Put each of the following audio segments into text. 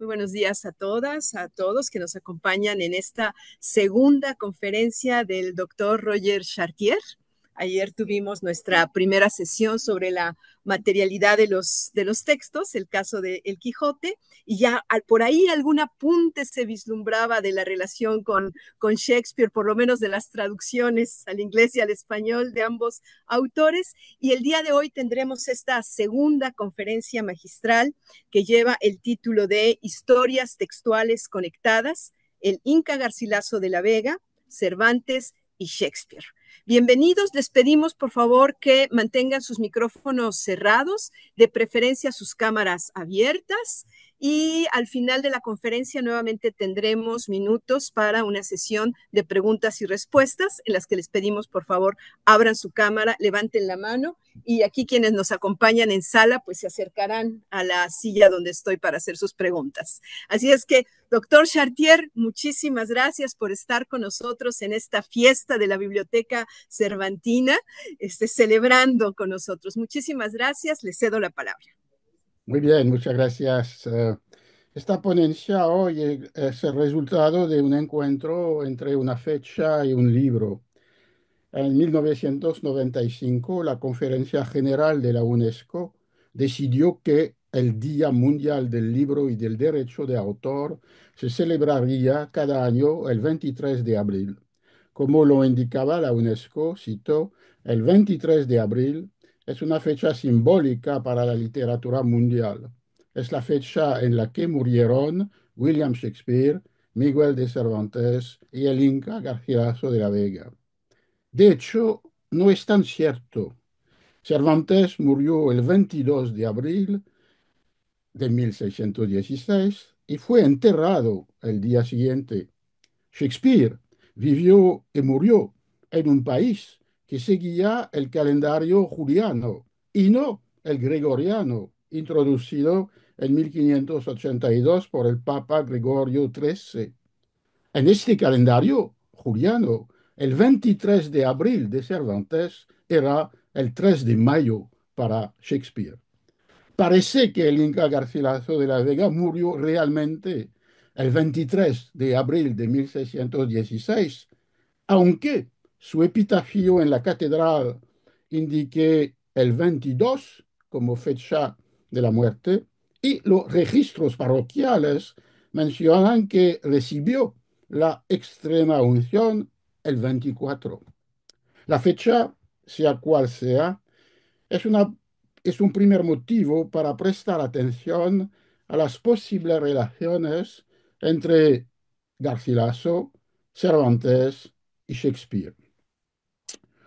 Muy buenos días a todas, a todos que nos acompañan en esta segunda conferencia del doctor Roger Chartier Ayer tuvimos nuestra primera sesión sobre la materialidad de los, de los textos, el caso de El Quijote, y ya por ahí algún apunte se vislumbraba de la relación con, con Shakespeare, por lo menos de las traducciones al inglés y al español de ambos autores. Y el día de hoy tendremos esta segunda conferencia magistral que lleva el título de Historias textuales conectadas, el Inca Garcilaso de la Vega, Cervantes y Shakespeare. Bienvenidos, les pedimos por favor que mantengan sus micrófonos cerrados, de preferencia sus cámaras abiertas. Y al final de la conferencia nuevamente tendremos minutos para una sesión de preguntas y respuestas en las que les pedimos, por favor, abran su cámara, levanten la mano y aquí quienes nos acompañan en sala, pues se acercarán a la silla donde estoy para hacer sus preguntas. Así es que, doctor Chartier, muchísimas gracias por estar con nosotros en esta fiesta de la Biblioteca cervantina, esté celebrando con nosotros. Muchísimas gracias, le cedo la palabra. Muy bien, muchas gracias. Eh, esta ponencia hoy es el resultado de un encuentro entre una fecha y un libro. En 1995, la Conferencia General de la UNESCO decidió que el Día Mundial del Libro y del Derecho de Autor se celebraría cada año el 23 de abril. Como lo indicaba la UNESCO, citó, el 23 de abril es una fecha simbólica para la literatura mundial. Es la fecha en la que murieron William Shakespeare, Miguel de Cervantes y el Inca Garcilaso de la Vega. De hecho, no es tan cierto. Cervantes murió el 22 de abril de 1616 y fue enterrado el día siguiente. Shakespeare vivió y murió en un país que seguía el calendario juliano y no el gregoriano, introducido en 1582 por el Papa Gregorio XIII. En este calendario juliano, el 23 de abril de Cervantes era el 3 de mayo para Shakespeare. Parece que el Inca Garcilaso de la Vega murió realmente el 23 de abril de 1616, aunque su epitafio en la catedral indique el 22 como fecha de la muerte, y los registros parroquiales mencionan que recibió la extrema unción el 24. La fecha, sea cual sea, es, es un primer motivo para prestar atención a las posibles relaciones entre Garcilaso, Cervantes y Shakespeare.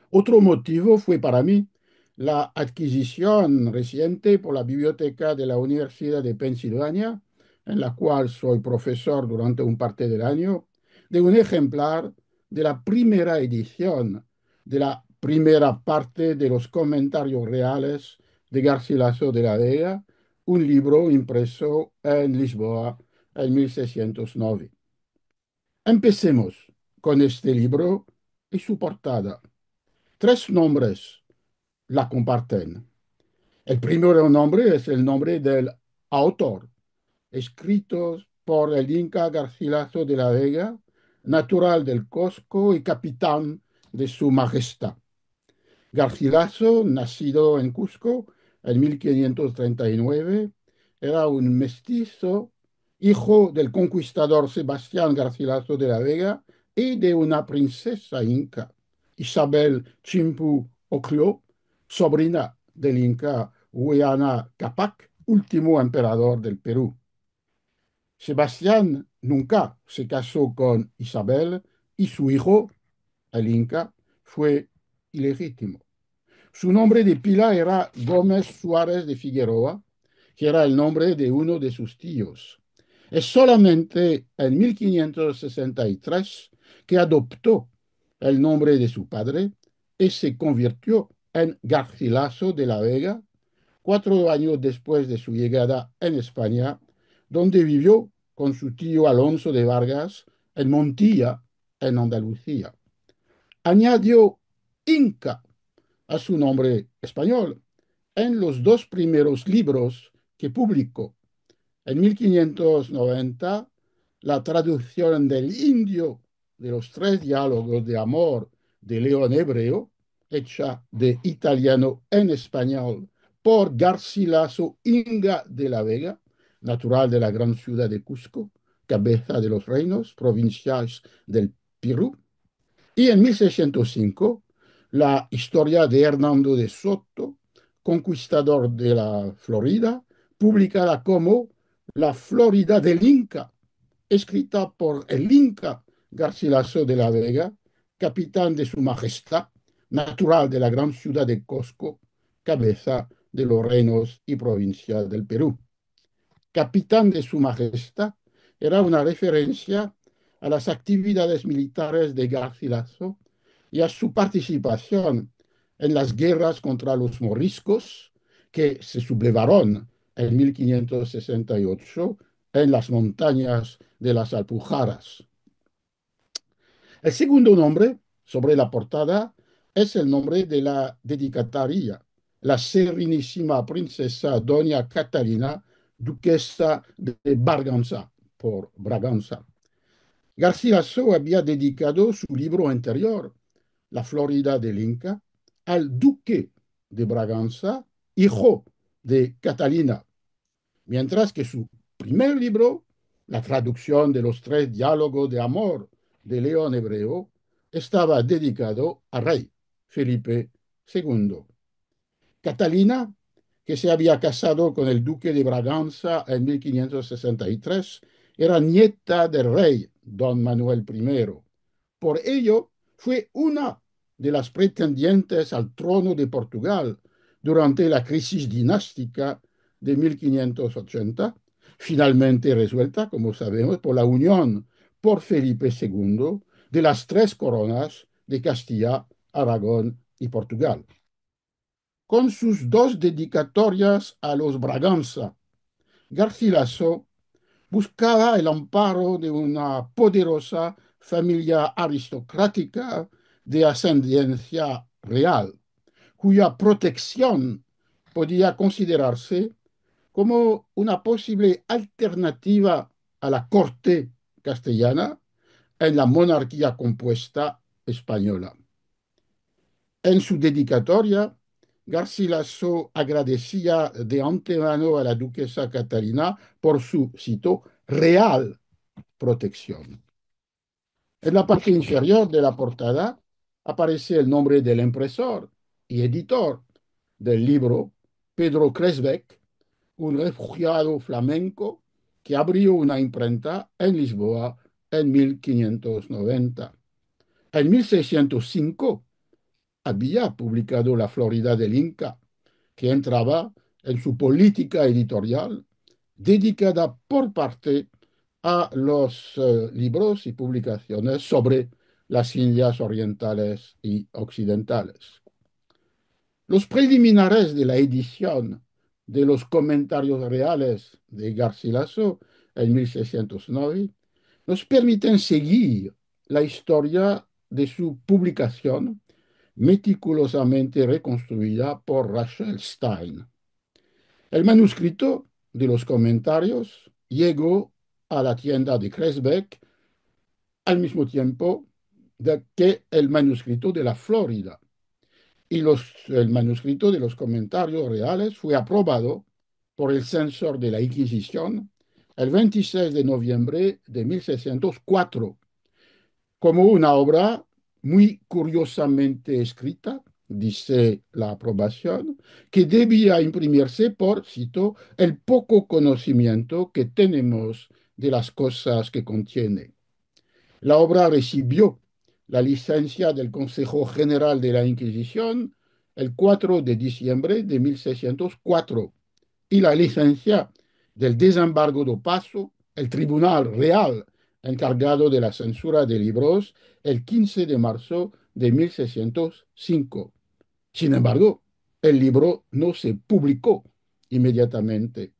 Otro motivo fue para mí la adquisición reciente por la Biblioteca de la Universidad de Pensilvania, en la cual soy profesor durante un parte del año, de un ejemplar de la primera edición de la primera parte de los comentarios reales de Garcilaso de la Vega, un libro impreso en Lisboa en 1609. Empecemos con este libro y su portada. Tres nombres la comparten. El primer nombre es el nombre del autor, escrito por el Inca Garcilaso de la Vega, natural del Cusco y capitán de su majestad. Garcilaso, nacido en Cusco en 1539, era un mestizo hijo del conquistador Sebastián Garcilaso de la Vega y de una princesa inca, Isabel Chimpu Oclo, sobrina del inca Huayana Capac, último emperador del Perú. Sebastián nunca se casó con Isabel y su hijo, el Inca, fue ilegítimo. Su nombre de pila era Gómez Suárez de Figueroa, que era el nombre de uno de sus tíos. Es solamente en 1563 que adoptó el nombre de su padre y se convirtió en Garcilaso de la Vega, cuatro años después de su llegada en España, donde vivió con su tío Alonso de Vargas en Montilla, en Andalucía. Añadió Inca a su nombre español en los dos primeros libros que publicó en 1590, la traducción del indio de los tres diálogos de amor de León Hebreo, hecha de italiano en español por Garcilaso Inga de la Vega, natural de la gran ciudad de Cusco, cabeza de los reinos provinciales del Perú. Y en 1605, la historia de Hernando de Soto, conquistador de la Florida, publicada como la Florida del Inca, escrita por el Inca Garcilaso de la Vega, capitán de su majestad, natural de la gran ciudad de Cosco, cabeza de los reinos y provincias del Perú. Capitán de su majestad era una referencia a las actividades militares de Garcilaso y a su participación en las guerras contra los moriscos que se sublevaron en 1568 en las montañas de las Alpujarras. El segundo nombre sobre la portada es el nombre de la dedicataria, la serenísima princesa doña Catalina, duquesa de Barganza, por Braganza. García So había dedicado su libro anterior, La Florida del Inca, al duque de Braganza, hijo de Catalina, mientras que su primer libro, la traducción de los tres diálogos de amor de León Hebreo, estaba dedicado al rey Felipe II. Catalina, que se había casado con el duque de Braganza en 1563, era nieta del rey don Manuel I. Por ello, fue una de las pretendientes al trono de Portugal durante la crisis dinástica de 1580, finalmente resuelta, como sabemos, por la unión por Felipe II de las tres coronas de Castilla, Aragón y Portugal. Con sus dos dedicatorias a los Braganza, Garcilaso buscaba el amparo de una poderosa familia aristocrática de ascendencia real, cuya protección podía considerarse como una posible alternativa a la corte castellana en la monarquía compuesta española. En su dedicatoria, Garcilaso agradecía de antemano a la duquesa Catalina por su, cito, real protección. En la parte inferior de la portada aparece el nombre del impresor y editor del libro, Pedro Kresbeck, un refugiado flamenco que abrió una imprenta en Lisboa en 1590. En 1605 había publicado La Florida del Inca, que entraba en su política editorial dedicada por parte a los eh, libros y publicaciones sobre las Indias orientales y occidentales. Los preliminares de la edición de los comentarios reales de Garcilaso en 1609, nos permiten seguir la historia de su publicación meticulosamente reconstruida por Rachel Stein. El manuscrito de los comentarios llegó a la tienda de Cresbeck al mismo tiempo que el manuscrito de la Florida y los, el manuscrito de los comentarios reales fue aprobado por el censor de la Inquisición el 26 de noviembre de 1604 como una obra muy curiosamente escrita, dice la aprobación, que debía imprimirse por, cito, el poco conocimiento que tenemos de las cosas que contiene. La obra recibió la licencia del Consejo General de la Inquisición el 4 de diciembre de 1604 y la licencia del desembargo de Paso, el Tribunal Real encargado de la censura de libros, el 15 de marzo de 1605. Sin embargo, el libro no se publicó inmediatamente.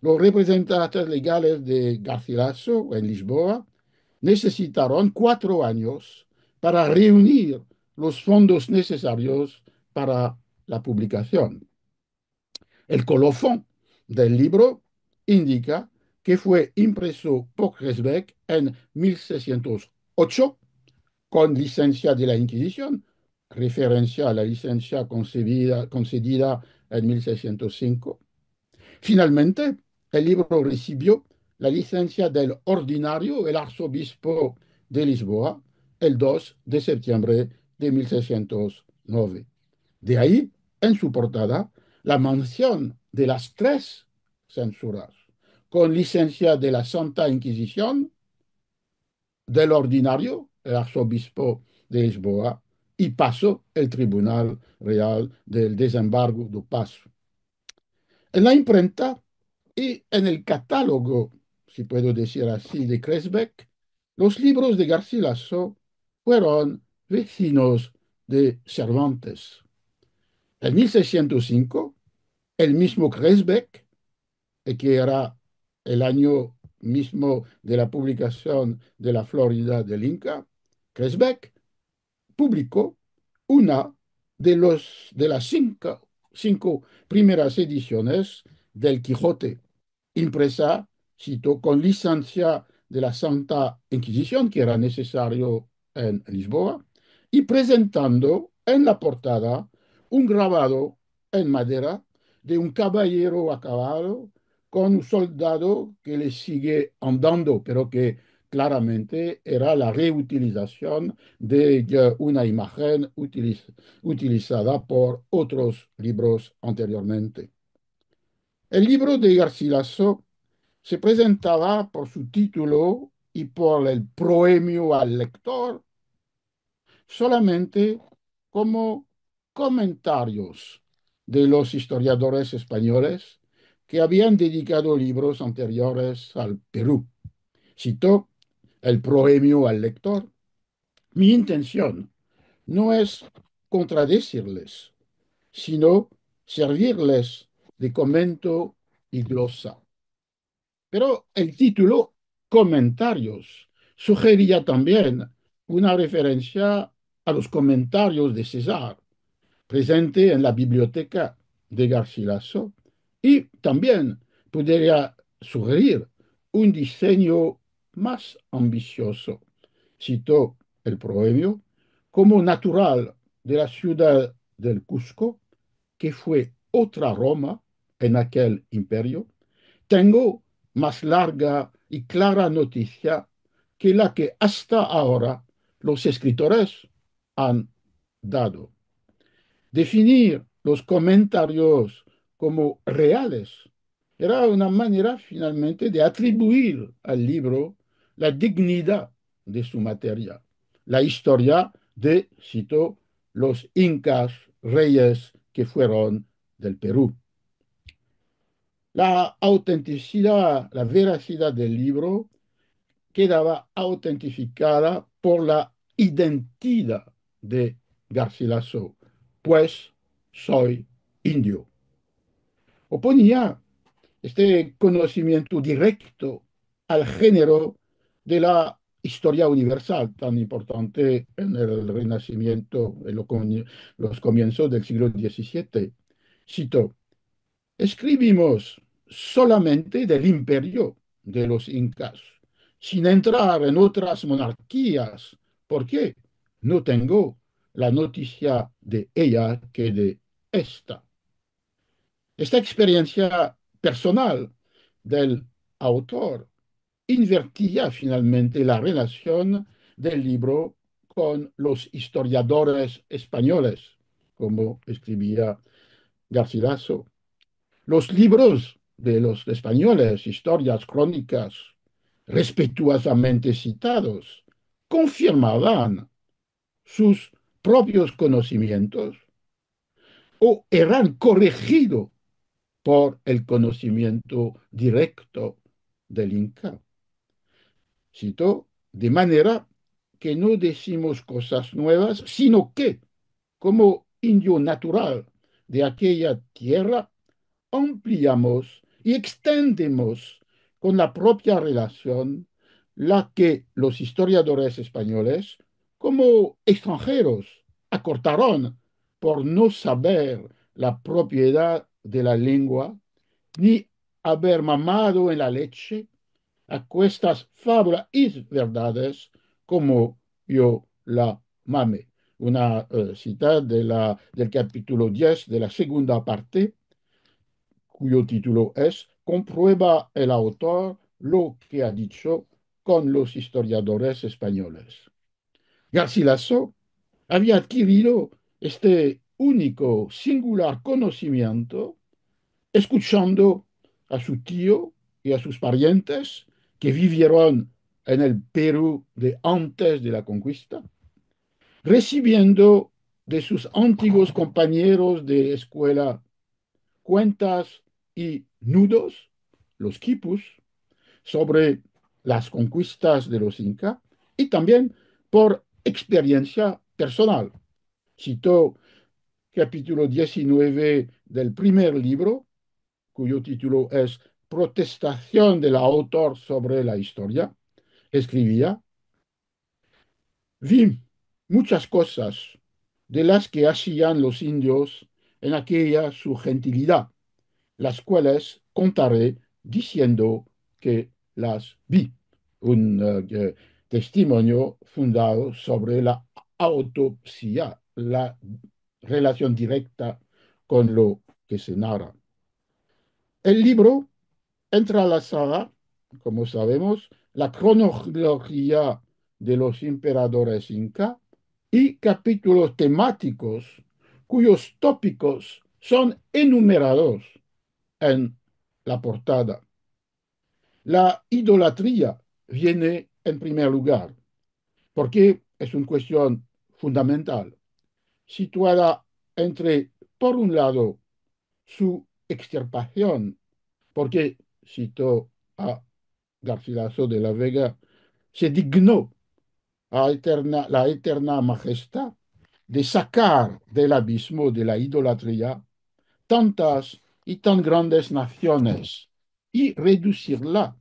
Los representantes legales de Garcilaso en Lisboa necesitaron cuatro años para reunir los fondos necesarios para la publicación. El colofón del libro indica que fue impreso por Cresbeck en 1608 con licencia de la Inquisición, referencia a la licencia concedida en 1605. Finalmente, el libro recibió la licencia del ordinario, el arzobispo de Lisboa, el 2 de septiembre de 1609. De ahí, en su portada, la mención de las tres censuras, con licencia de la Santa Inquisición, del Ordinario, el arzobispo de Lisboa, y pasó el Tribunal Real del Desembargo de Paso. En la imprenta y en el catálogo, si puedo decir así, de Kresbeck, los libros de Garcilaso fueron vecinos de Cervantes. En 1605, el mismo Kresbeck, eh, que era el año mismo de la publicación de la Florida del Inca, Kresbeck publicó una de, los, de las cinco, cinco primeras ediciones del Quijote, impresa, cito, con licencia de la Santa Inquisición, que era necesario en Lisboa y presentando en la portada un grabado en madera de un caballero a caballo con un soldado que le sigue andando, pero que claramente era la reutilización de una imagen utilizada por otros libros anteriormente. El libro de Garcilaso se presentaba por su título y por el proemio al lector solamente como comentarios de los historiadores españoles que habían dedicado libros anteriores al Perú. Citó el proemio al lector. Mi intención no es contradecirles, sino servirles de comento y glosa. Pero el título Comentarios sugería también una referencia a los comentarios de César, presente en la biblioteca de Garcilaso, y también podría sugerir un diseño más ambicioso. Citó el proemio como natural de la ciudad del Cusco, que fue otra Roma en aquel imperio, tengo más larga y clara noticia que la que hasta ahora los escritores han dado. Definir los comentarios como reales era una manera finalmente de atribuir al libro la dignidad de su materia. La historia de, cito, los incas reyes que fueron del Perú. La autenticidad, la veracidad del libro quedaba autentificada por la identidad de Garcilaso, pues soy indio. Oponía este conocimiento directo al género de la historia universal tan importante en el Renacimiento, en los comienzos del siglo XVII. Cito, escribimos solamente del imperio de los incas, sin entrar en otras monarquías. ¿Por qué? no tengo la noticia de ella que de esta. Esta experiencia personal del autor invertía finalmente la relación del libro con los historiadores españoles, como escribía Garcilaso. Los libros de los españoles, historias, crónicas, respetuosamente citados, confirmaban sus propios conocimientos o eran corregidos por el conocimiento directo del Inca. Cito, de manera que no decimos cosas nuevas, sino que, como indio natural de aquella tierra, ampliamos y extendemos con la propia relación la que los historiadores españoles como extranjeros acortaron por no saber la propiedad de la lengua, ni haber mamado en la leche, a cuestas fábulas y verdades como yo la mame. Una eh, cita del capítulo 10 de la segunda parte, cuyo título es Comprueba el autor lo que ha dicho con los historiadores españoles. Garcilaso había adquirido este único, singular conocimiento escuchando a su tío y a sus parientes que vivieron en el Perú de antes de la conquista, recibiendo de sus antiguos compañeros de escuela cuentas y nudos, los quipus, sobre las conquistas de los incas y también por experiencia personal. Citó capítulo 19 del primer libro, cuyo título es Protestación del autor sobre la historia. Escribía, vi muchas cosas de las que hacían los indios en aquella su gentilidad, las cuales contaré diciendo que las vi. Un, eh, testimonio fundado sobre la autopsia, la relación directa con lo que se narra. El libro entra a la saga como sabemos, la cronología de los emperadores inca y capítulos temáticos cuyos tópicos son enumerados en la portada. La idolatría viene en primer lugar, porque es una cuestión fundamental, situada entre, por un lado, su extirpación, porque, citó a Garcilaso de la Vega, se dignó a eterna, la eterna majestad de sacar del abismo de la idolatría tantas y tan grandes naciones y reducirla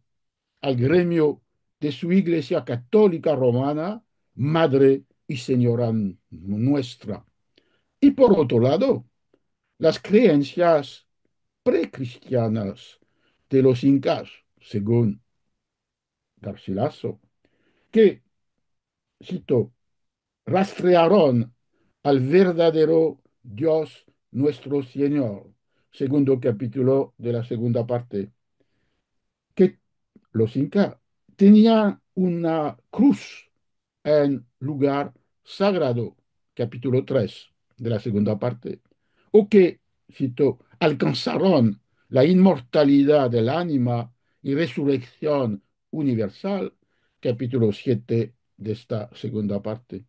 al gremio de su Iglesia Católica Romana, Madre y Señora nuestra. Y por otro lado, las creencias precristianas de los incas, según Garcilaso, que, cito, rastrearon al verdadero Dios nuestro Señor, segundo capítulo de la segunda parte, que los incas tenía una cruz en lugar sagrado, capítulo 3 de la segunda parte, o que, cito, alcanzaron la inmortalidad del ánima y resurrección universal, capítulo 7 de esta segunda parte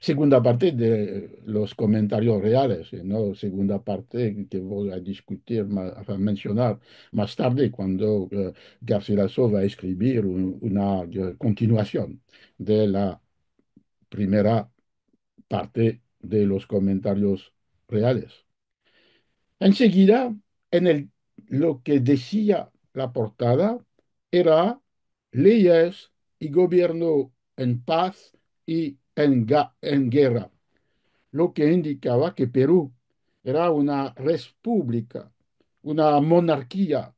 segunda parte de los comentarios reales, no segunda parte que voy a discutir, a mencionar más tarde cuando eh, García Garcilaso va a escribir una eh, continuación de la primera parte de los comentarios reales. Enseguida, en el, lo que decía la portada era leyes y gobierno en paz y en, guerra, lo que indicaba que Perú era una república, una monarquía,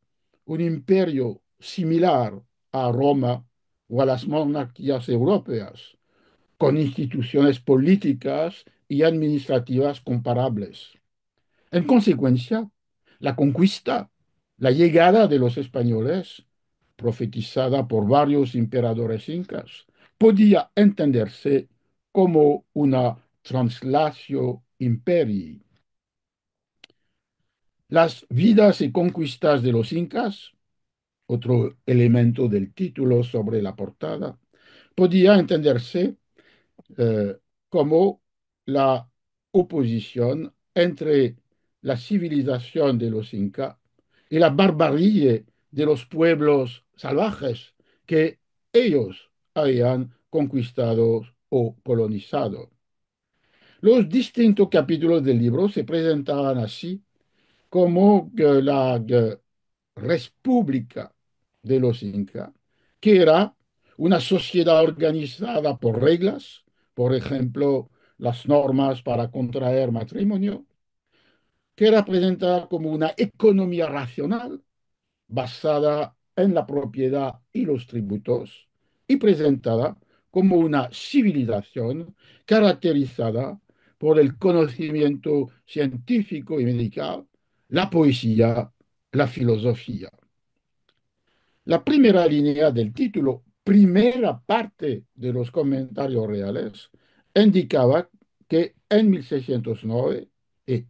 un imperio similar a Roma o a las monarquías europeas, con instituciones políticas y administrativas comparables. En consecuencia, la conquista, la llegada de los españoles, profetizada por varios emperadores incas, podía entenderse como una translatio imperii. Las vidas y conquistas de los incas, otro elemento del título sobre la portada, podía entenderse eh, como la oposición entre la civilización de los incas y la barbarie de los pueblos salvajes que ellos habían conquistado o colonizado. Los distintos capítulos del libro se presentaban así como la República de los Incas, que era una sociedad organizada por reglas, por ejemplo, las normas para contraer matrimonio, que era presentada como una economía racional basada en la propiedad y los tributos y presentada como una civilización caracterizada por el conocimiento científico y médico, la poesía, la filosofía. La primera línea del título, primera parte de los comentarios reales, indicaba que en 1609 y, eh,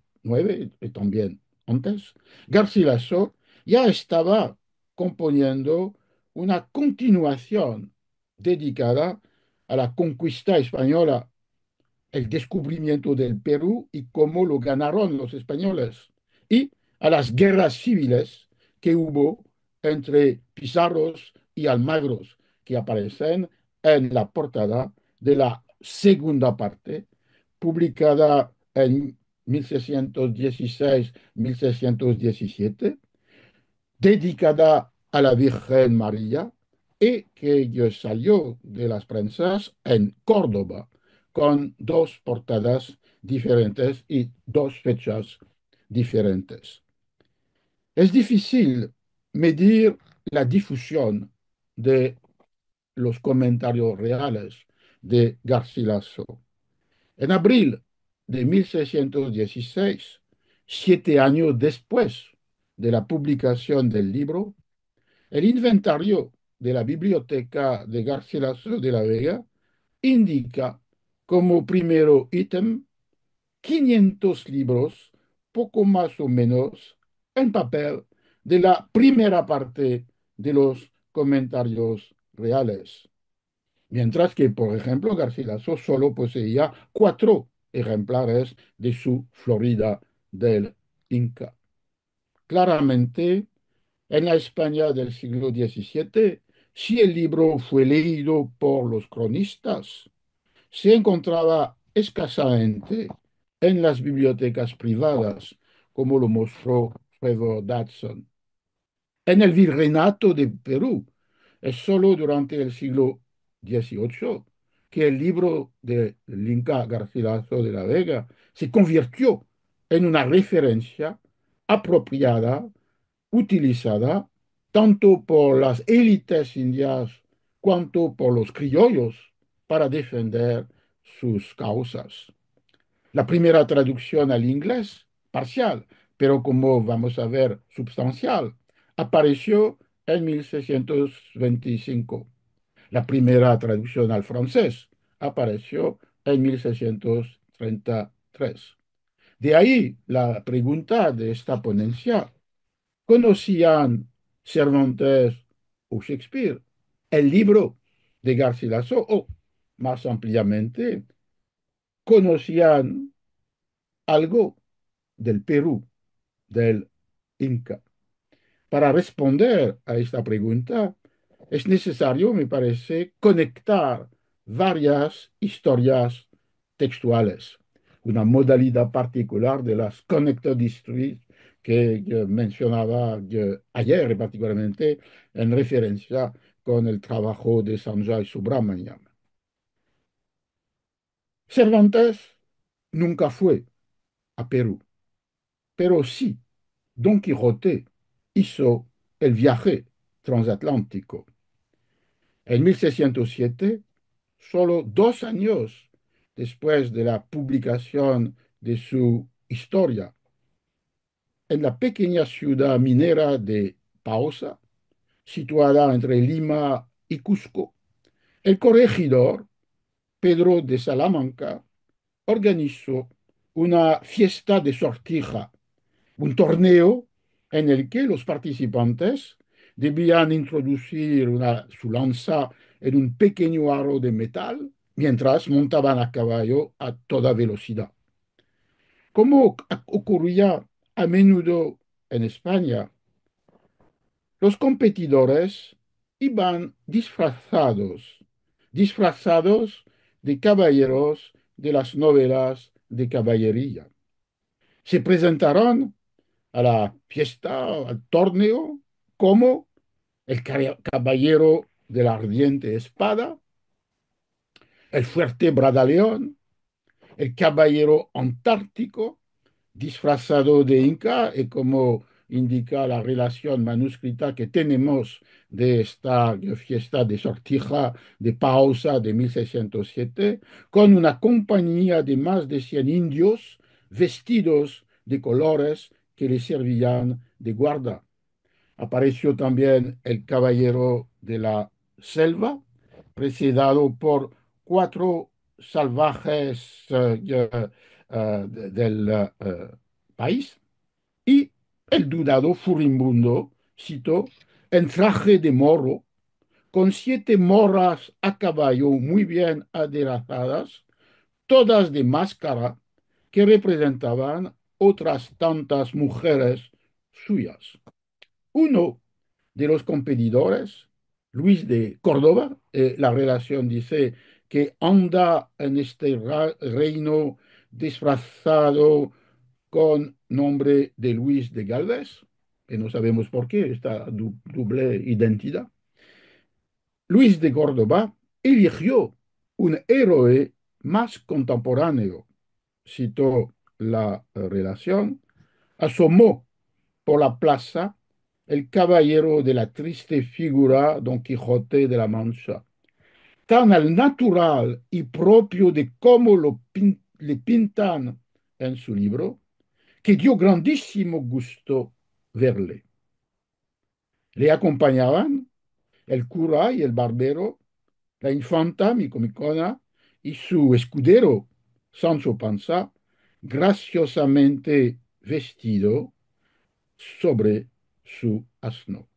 eh, también antes, Garcilaso ya estaba componiendo una continuación dedicada a la conquista española, el descubrimiento del Perú y cómo lo ganaron los españoles, y a las guerras civiles que hubo entre Pizarros y Almagros, que aparecen en la portada de la segunda parte, publicada en 1616-1617, dedicada a la Virgen María y que yo salió de las prensas en Córdoba con dos portadas diferentes y dos fechas diferentes. Es difícil medir la difusión de los comentarios reales de Garcilaso. En abril de 1616, siete años después de la publicación del libro, el inventario de la Biblioteca de Garcilaso de la Vega indica como primero ítem 500 libros, poco más o menos, en papel de la primera parte de los comentarios reales. Mientras que, por ejemplo, Garcilaso solo poseía cuatro ejemplares de su Florida del Inca. Claramente, en la España del siglo XVII, si el libro fue leído por los cronistas, se encontraba escasamente en las bibliotecas privadas, como lo mostró Trevor Datson. En el virreinato de Perú es solo durante el siglo XVIII que el libro de Linca Garcilaso de la Vega se convirtió en una referencia apropiada, utilizada tanto por las élites indias cuanto por los criollos para defender sus causas. La primera traducción al inglés, parcial, pero como vamos a ver, substancial, apareció en 1625. La primera traducción al francés apareció en 1633. De ahí la pregunta de esta ponencia. ¿Conocían Cervantes o Shakespeare, el libro de Garcilaso o, más ampliamente, conocían algo del Perú, del Inca. Para responder a esta pregunta, es necesario, me parece, conectar varias historias textuales, una modalidad particular de las connected histories que mencionaba ayer particularmente en referencia con el trabajo de Sanjay Subramaniam. Cervantes nunca fue a Perú, pero sí Don Quijote hizo el viaje transatlántico. En 1607, solo dos años después de la publicación de su historia en la pequeña ciudad minera de Pausa, situada entre Lima y Cusco, el corregidor Pedro de Salamanca organizó una fiesta de sortija, un torneo en el que los participantes debían introducir su lanza en un pequeño aro de metal mientras montaban a caballo a toda velocidad. Como ocurría a menudo en España, los competidores iban disfrazados, disfrazados de caballeros de las novelas de caballería. Se presentaron a la fiesta, al torneo, como el caballero de la ardiente espada, el fuerte Bradaleón, el caballero antártico, disfrazado de Inca, y eh, como indica la relación manuscrita que tenemos de esta fiesta de sortija de Pausa de 1607, con una compañía de más de 100 indios vestidos de colores que le servían de guarda. Apareció también el caballero de la selva, precedado por cuatro salvajes eh, eh, del eh, eh, país, y el dudado furibundo, citó, en traje de morro, con siete morras a caballo muy bien aderezadas, todas de máscara, que representaban otras tantas mujeres suyas. Uno de los competidores, Luis de Córdoba, la relación dice que anda en este reino disfrazado con nombre de Luis de Galvez, que no sabemos por qué, esta doble identidad. Luis de Córdoba eligió un héroe más contemporáneo, citó la relación, asomó por la plaza el caballero de la triste figura Don Quijote de la Mancha, tan al natural y propio de cómo lo pintó le pintan en su libro, que dio grandísimo gusto verle. Le acompañaban el cura y el barbero, la infanta comicona y su escudero Sancho Panza, graciosamente vestido sobre su asno.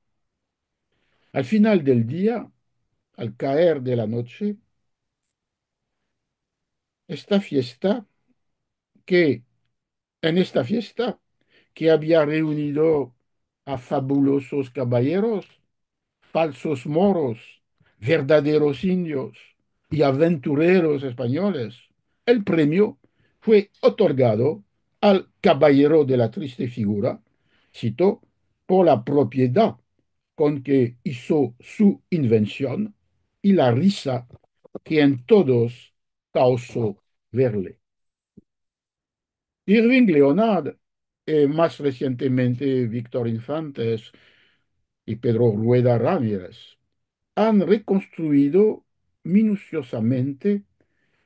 Al final del día, al caer de la noche, esta fiesta que en esta fiesta que había reunido a fabulosos caballeros, falsos moros, verdaderos indios y aventureros españoles, el premio fue otorgado al caballero de la triste figura, citó por la propiedad con que hizo su invención y la risa que en todos causó Verle. Irving Leonard y eh, más recientemente Víctor Infantes y Pedro Rueda Ramírez han reconstruido minuciosamente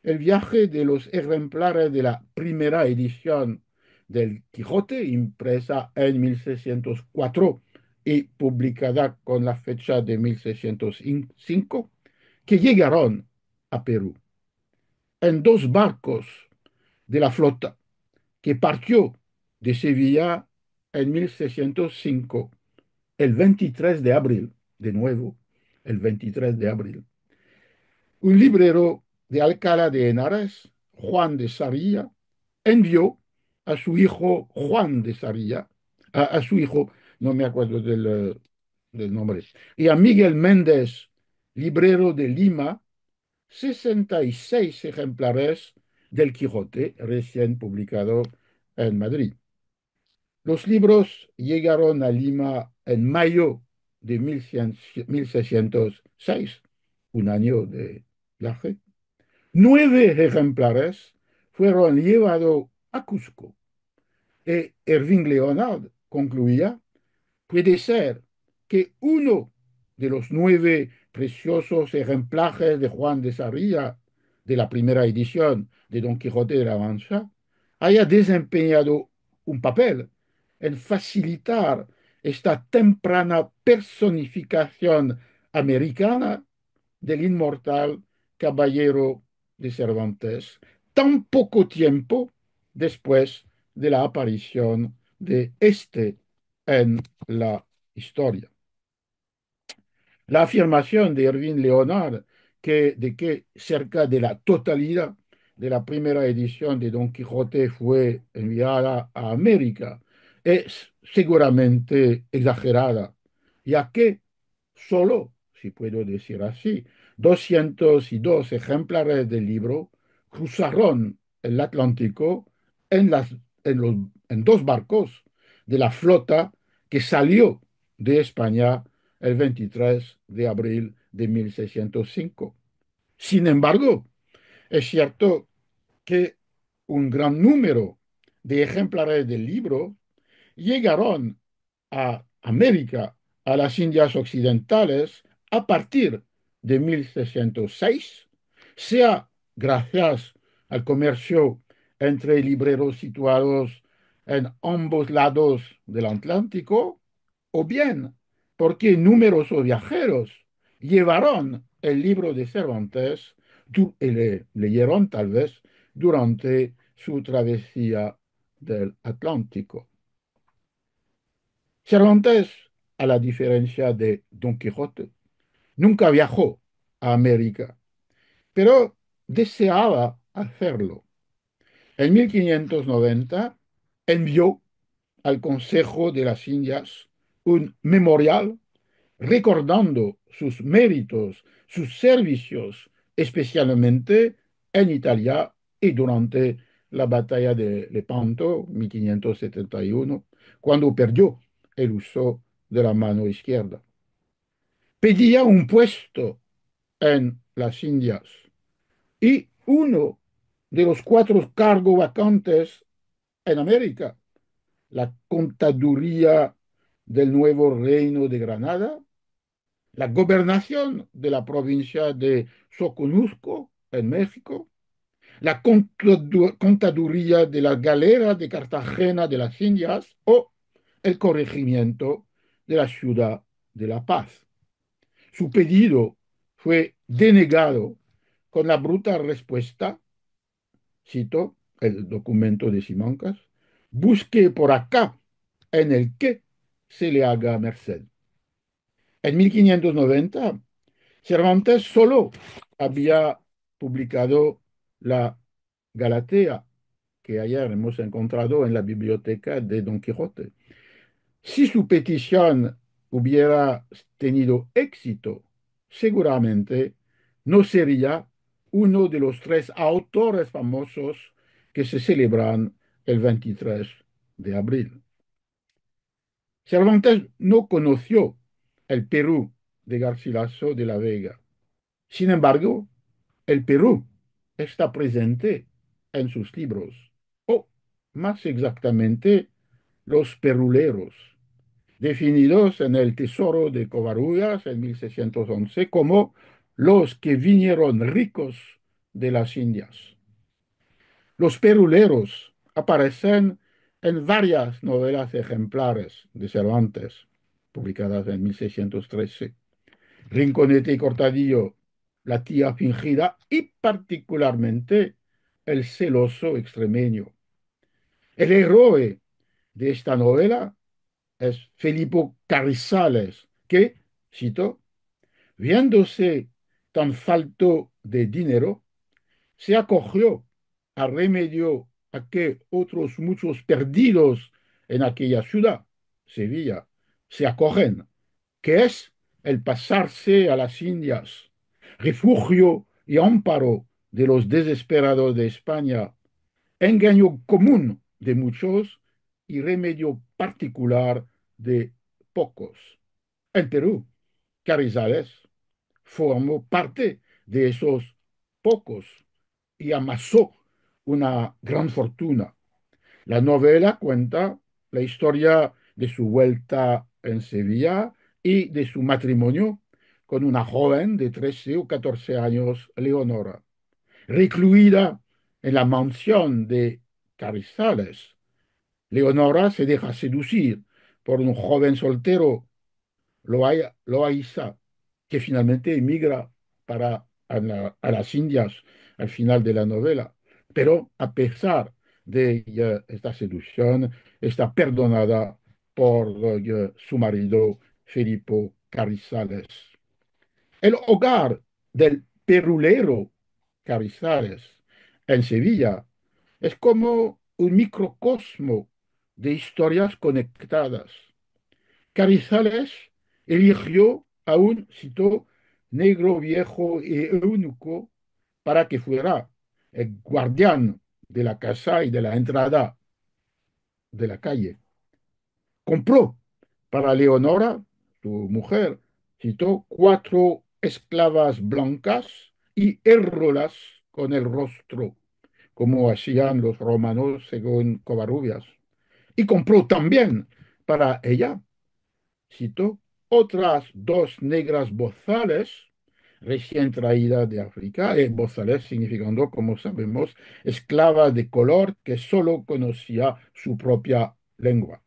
el viaje de los ejemplares de la primera edición del Quijote, impresa en 1604 y publicada con la fecha de 1605, que llegaron a Perú en dos barcos de la flota que partió de Sevilla en 1605, el 23 de abril, de nuevo, el 23 de abril. Un librero de Alcalá de Henares, Juan de Sarilla, envió a su hijo Juan de Sarilla, a, su hijo, no me acuerdo del, del nombre, y a Miguel Méndez, librero de Lima, 66 ejemplares del Quijote recién publicado en Madrid. Los libros llegaron a Lima en mayo de 1606, un año de viaje. Nueve ejemplares fueron llevados a Cusco y e Irving Leonard concluía, puede ser que uno de los nueve preciosos ejemplares de Juan de Sarria de la primera edición de Don Quijote de la Mancha, haya desempeñado un papel en facilitar esta temprana personificación americana del inmortal caballero de Cervantes, tan poco tiempo después de la aparición de este en la historia. La afirmación de Irving Leonard que, de que cerca de la totalidad de la primera edición de Don Quijote fue enviada a América es seguramente exagerada, ya que solo, si puedo decir así, 202 ejemplares del libro cruzaron el Atlántico en, las, en, los, en dos barcos de la flota que salió de España el 23 de abril de 1605. Sin embargo, es cierto que un gran número de ejemplares del libro llegaron a América, a las Indias Occidentales, a partir de 1606, sea gracias al comercio entre libreros situados en ambos lados del Atlántico, o bien porque numerosos viajeros llevaron el libro de Cervantes y eh, le leyeron tal vez durante su travesía del Atlántico. Cervantes, a la diferencia de Don Quijote, nunca viajó a América, pero deseaba hacerlo. En 1590 envió al Consejo de las Indias un memorial recordando sus méritos, sus servicios, especialmente en Italia y durante la batalla de Lepanto, 1571, cuando perdió el uso de la mano izquierda. Pedía un puesto en las Indias y uno de los cuatro cargos vacantes en América, la contaduría del nuevo reino de Granada, la gobernación de la provincia de Soconusco, en México, la contaduría de la Galera de Cartagena de las Indias o el corregimiento de la ciudad de La Paz. Su pedido fue denegado con la bruta respuesta, cito el documento de Simancas, busque por acá en el que se le haga merced. En 1590, Cervantes solo había publicado la Galatea, que ayer hemos encontrado en la biblioteca de Don Quijote. Si su petición hubiera tenido éxito, seguramente no sería uno de los tres autores famosos que se celebran el 23 de abril. Cervantes no conoció el Perú de Garcilaso de la Vega. Sin embargo, el Perú está presente en sus libros, o más exactamente, los peruleros, definidos en el Tesoro de Covarrubias en 1611 como los que vinieron ricos de las Indias. Los peruleros aparecen en varias novelas ejemplares de Cervantes, publicadas en 1613. Rinconete y Cortadillo, La tía fingida y particularmente El celoso extremeño. El héroe de esta novela es Felipe Carrizales, que, cito, viéndose tan falto de dinero, se acogió a remedio que otros muchos perdidos en aquella ciudad, Sevilla, se acogen, que es el pasarse a las Indias, refugio y amparo de los desesperados de España, engaño común de muchos y remedio particular de pocos. En Perú, Carizales formó parte de esos pocos y amasó una gran fortuna. La novela cuenta la historia de su vuelta en Sevilla y de su matrimonio con una joven de 13 o 14 años, Leonora, recluida en la mansión de Carizales. Leonora se deja seducir por un joven soltero, Loaiza, que finalmente emigra para a las Indias al final de la novela pero a pesar de esta seducción, está perdonada por su marido Filippo Carizales. El hogar del perulero carizales en Sevilla es como un microcosmo de historias conectadas. carizales eligió a un, sitio negro viejo y único para que fuera el guardián de la casa y de la entrada de la calle. Compró para Leonora, su mujer, citó cuatro esclavas blancas y errolas con el rostro, como hacían los romanos según Covarrubias. Y compró también para ella, citó, otras dos negras bozales recién traída de África, y Bozales significando, como sabemos, esclava de color que solo conocía su propia lengua.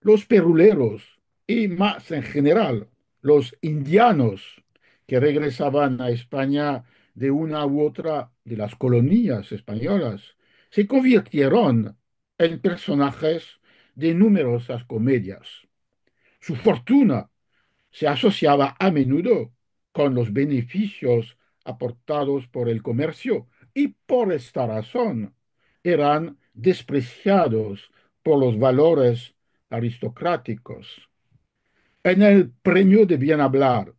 Los peruleros y más en general los indianos que regresaban a España de una u otra de las colonias españolas se convirtieron en personajes de numerosas comedias. Su fortuna se asociaba a menudo con los beneficios aportados por el comercio y por esta razón eran despreciados por los valores aristocráticos. En el Premio de Bien Hablar,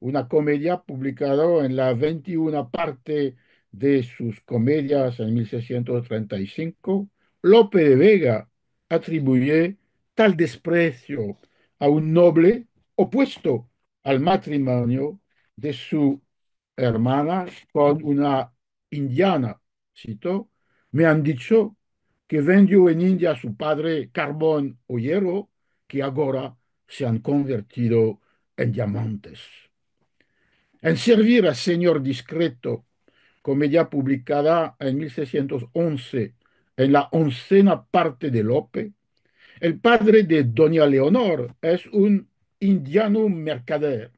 una comedia publicada en la 21 parte de sus comedias en 1635, Lope de Vega atribuye tal desprecio a un noble opuesto al matrimonio de su hermana con una indiana, cito, me han dicho que vendió en India a su padre carbón o hierro que ahora se han convertido en diamantes. En servir a Señor Discreto, comedia publicada en 1611 en la oncena parte de Lope, el padre de Doña Leonor es un Indiano Mercader,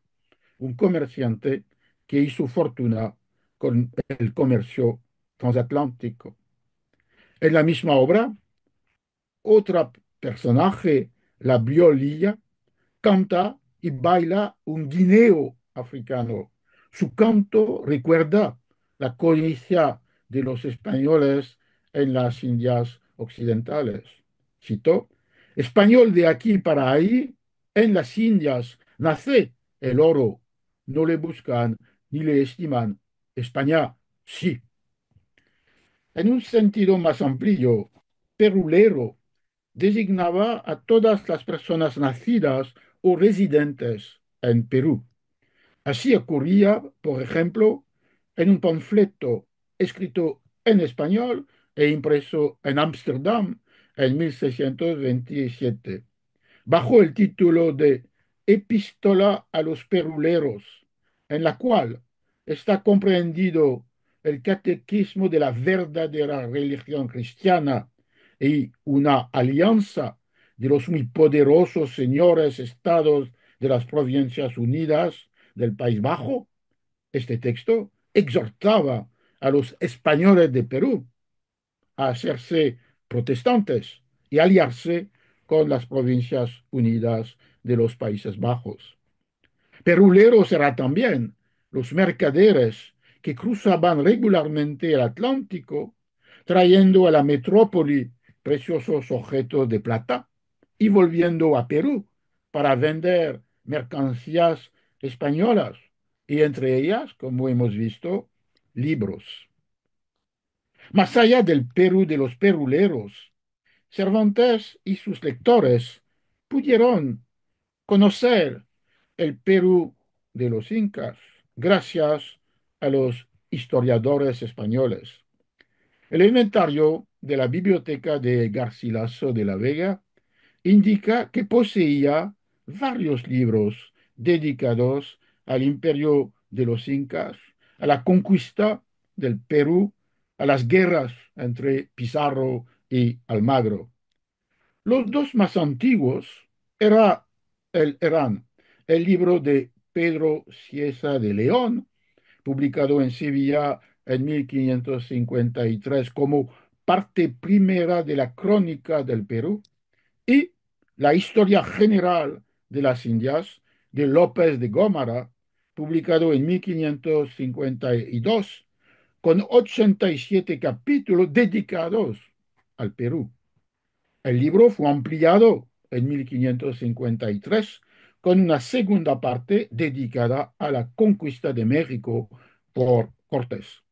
un comerciante que hizo fortuna con el comercio transatlántico. En la misma obra, otro personaje, la Biolilla, canta y baila un guineo africano. Su canto recuerda la codicia de los españoles en las Indias occidentales. Cito, español de aquí para ahí, en las Indias nace el oro, no le buscan ni le estiman. España sí. En un sentido más amplio, perulero designaba a todas las personas nacidas o residentes en Perú. Así ocurría, por ejemplo, en un panfleto escrito en español e impreso en Ámsterdam en 1627 bajo el título de Epístola a los Peruleros, en la cual está comprendido el catequismo de la verdadera religión cristiana y una alianza de los muy poderosos señores estados de las provincias unidas del País Bajo. Este texto exhortaba a los españoles de Perú a hacerse protestantes y aliarse con las Provincias Unidas de los Países Bajos. Peruleros eran también los mercaderes que cruzaban regularmente el Atlántico, trayendo a la metrópoli preciosos objetos de plata y volviendo a Perú para vender mercancías españolas y entre ellas, como hemos visto, libros. Más allá del Perú de los peruleros, Cervantes y sus lectores pudieron conocer el Perú de los incas gracias a los historiadores españoles. El inventario de la biblioteca de Garcilaso de la Vega indica que poseía varios libros dedicados al imperio de los incas, a la conquista del Perú, a las guerras entre Pizarro y Almagro. Los dos más antiguos era el, eran el libro de Pedro Ciesa de León, publicado en Sevilla en 1553 como parte primera de la Crónica del Perú, y la Historia General de las Indias de López de Gómara, publicado en 1552, con 87 capítulos dedicados al Perú. El libro fue ampliado en 1553 con una segunda parte dedicada a la conquista de México por Cortés.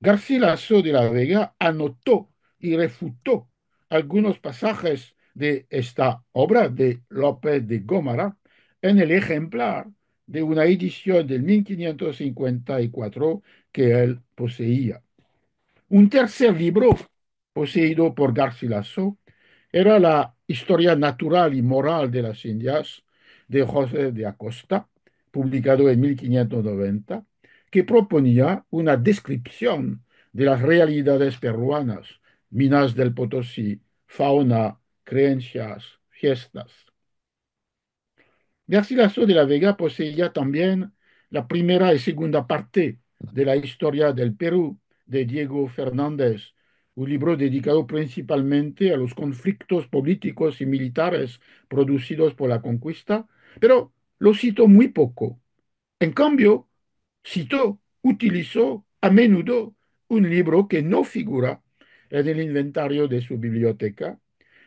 Lazo de la Vega anotó y refutó algunos pasajes de esta obra de López de Gómara en el ejemplar de una edición del 1554 que él poseía. Un tercer libro poseído por Garcilaso, era la historia natural y moral de las Indias de José de Acosta, publicado en 1590, que proponía una descripción de las realidades peruanas, minas del Potosí, fauna, creencias, fiestas. Garcilaso de la Vega poseía también la primera y segunda parte de la historia del Perú de Diego Fernández un libro dedicado principalmente a los conflictos políticos y militares producidos por la conquista, pero lo citó muy poco. En cambio, citó, utilizó a menudo un libro que no figura en el inventario de su biblioteca,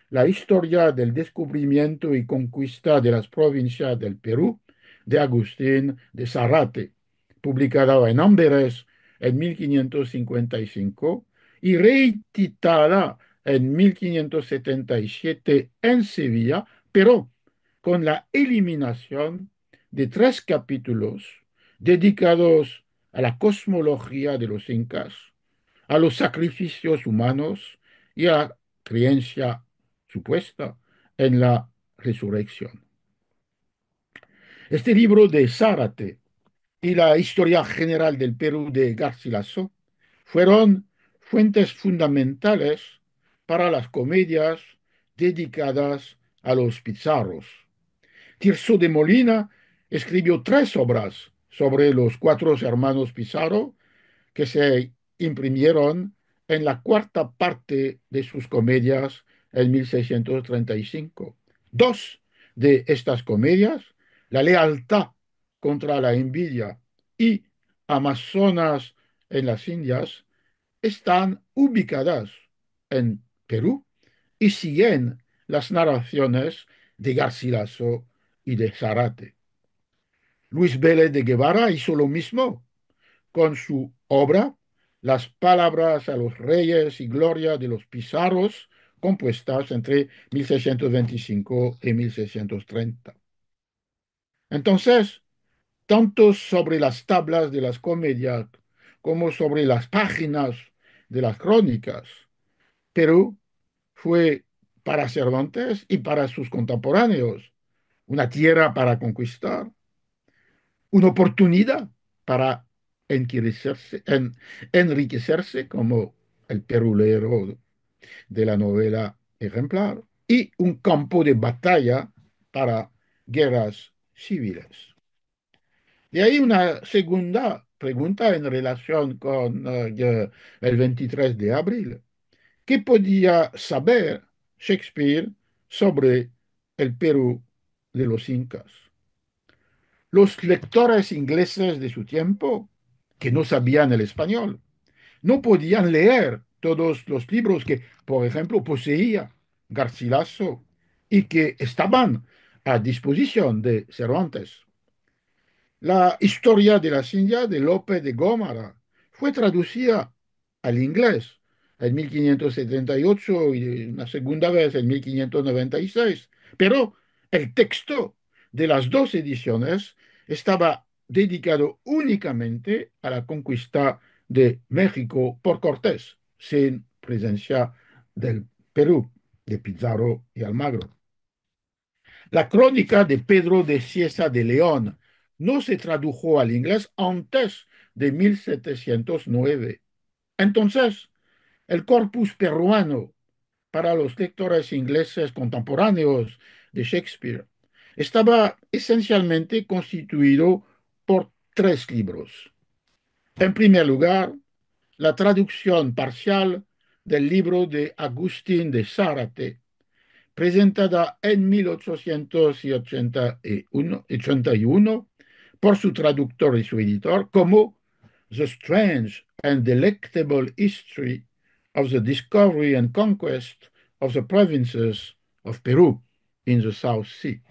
La historia del descubrimiento y conquista de las provincias del Perú, de Agustín de Sarrate, publicada en Amberes en 1555 y reeditada en 1577 en Sevilla, pero con la eliminación de tres capítulos dedicados a la cosmología de los incas, a los sacrificios humanos y a la creencia supuesta en la resurrección. Este libro de Zárate y la historia general del Perú de Garcilaso fueron fuentes fundamentales para las comedias dedicadas a los pizarros. Tirso de Molina escribió tres obras sobre los cuatro hermanos Pizarro que se imprimieron en la cuarta parte de sus comedias en 1635. Dos de estas comedias, La lealtad contra la envidia y Amazonas en las Indias, están ubicadas en Perú y siguen las narraciones de Garcilaso y de Zarate. Luis Vélez de Guevara hizo lo mismo con su obra Las palabras a los reyes y gloria de los pizarros, compuestas entre 1625 y 1630. Entonces, tanto sobre las tablas de las comedias como sobre las páginas de las crónicas. pero fue para Cervantes y para sus contemporáneos una tierra para conquistar, una oportunidad para enriquecerse, enriquecerse como el perulero de la novela ejemplar y un campo de batalla para guerras civiles. De ahí una segunda pregunta en relación con eh, el 23 de abril. ¿Qué podía saber Shakespeare sobre el Perú de los incas? Los lectores ingleses de su tiempo, que no sabían el español, no podían leer todos los libros que, por ejemplo, poseía Garcilaso y que estaban a disposición de Cervantes. La historia de las Indias de López de Gómara fue traducida al inglés en 1578 y una segunda vez en 1596, pero el texto de las dos ediciones estaba dedicado únicamente a la conquista de México por Cortés, sin presencia del Perú, de Pizarro y Almagro. La crónica de Pedro de Cieza de León no se tradujo al inglés antes de 1709. Entonces, el corpus peruano para los lectores ingleses contemporáneos de Shakespeare estaba esencialmente constituido por tres libros. En primer lugar, la traducción parcial del libro de Agustín de Zárate, presentada en 1881 por su traductor y su editor como The Strange and Delectable History of the Discovery and Conquest of the Provinces of Peru in the South Sea.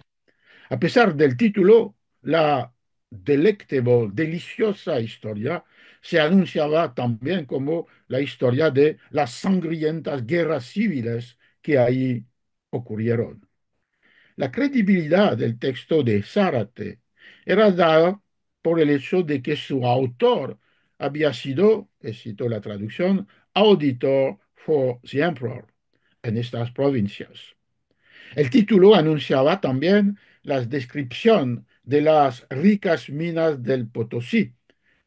A pesar del título, la delectable, deliciosa historia se anunciaba también como la historia de las sangrientas guerras civiles que ahí ocurrieron. La credibilidad del texto de Zárate era dado por el hecho de que su autor había sido, cito la traducción, auditor for the emperor en estas provincias. El título anunciaba también la descripción de las ricas minas del Potosí,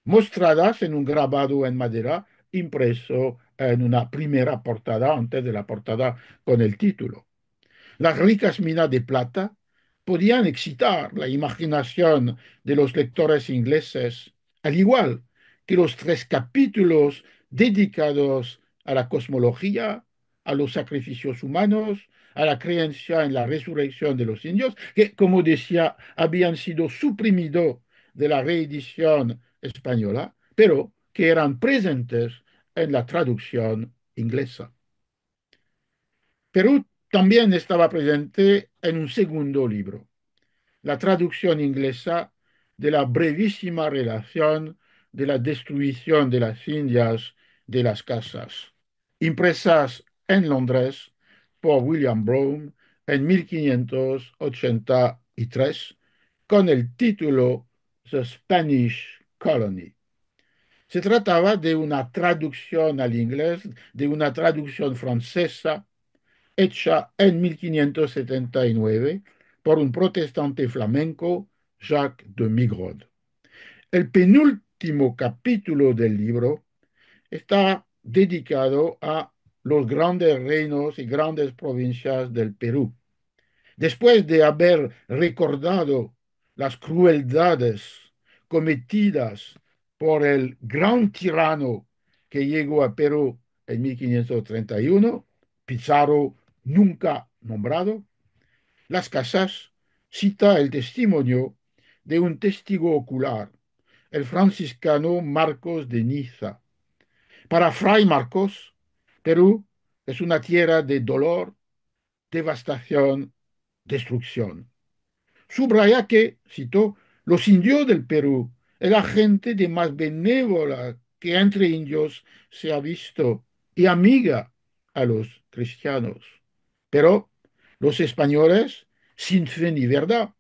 mostradas en un grabado en madera impreso en una primera portada antes de la portada con el título. Las ricas minas de plata podían excitar la imaginación de los lectores ingleses, al igual que los tres capítulos dedicados a la cosmología, a los sacrificios humanos, a la creencia en la resurrección de los indios, que, como decía, habían sido suprimidos de la reedición española, pero que eran presentes en la traducción inglesa. Pero también estaba presente en un segundo libro, la traducción inglesa de la brevísima relación de la destrucción de las Indias de las casas, impresas en Londres por William Brown en 1583 con el título The Spanish Colony. Se trataba de una traducción al inglés, de una traducción francesa hecha en 1579 por un protestante flamenco, Jacques de Migrod. El penúltimo capítulo del libro está dedicado a los grandes reinos y grandes provincias del Perú. Después de haber recordado las crueldades cometidas por el gran tirano que llegó a Perú en 1531, Pizarro nunca nombrado, Las Casas cita el testimonio de un testigo ocular, el franciscano Marcos de Niza. Para Fray Marcos, Perú es una tierra de dolor, devastación, destrucción. Subraya que, citó, los indios del Perú es la gente de más benévola que entre indios se ha visto y amiga a los cristianos. Pero los españoles, sin fe ni verdad,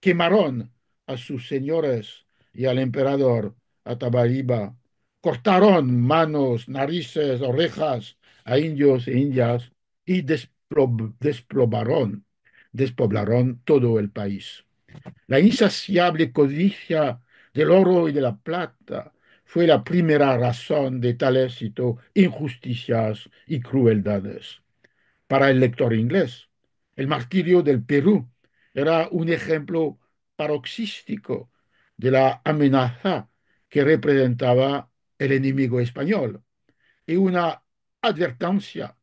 quemaron a sus señores y al emperador atabariba, cortaron manos, narices, orejas a indios e indias y despoblaron, despoblaron todo el país. La insaciable codicia del oro y de la plata fue la primera razón de tal éxito, injusticias y crueldades para el lector inglés. El martirio del Perú era un ejemplo paroxístico de la amenaza que representaba el enemigo español y una advertencia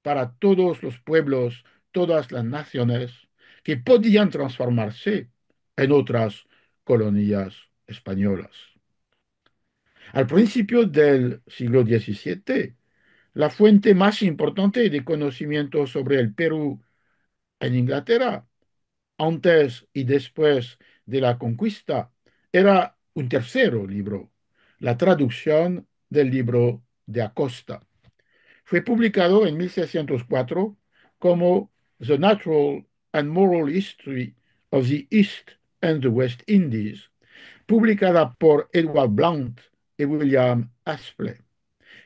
para todos los pueblos, todas las naciones que podían transformarse en otras colonias españolas. Al principio del siglo XVII, la fuente más importante de conocimiento sobre el Perú en Inglaterra, antes y después de la conquista, era un tercero libro, la traducción del libro de Acosta. Fue publicado en 1604 como The Natural and Moral History of the East and the West Indies, publicada por Edward Blount y William Aspley.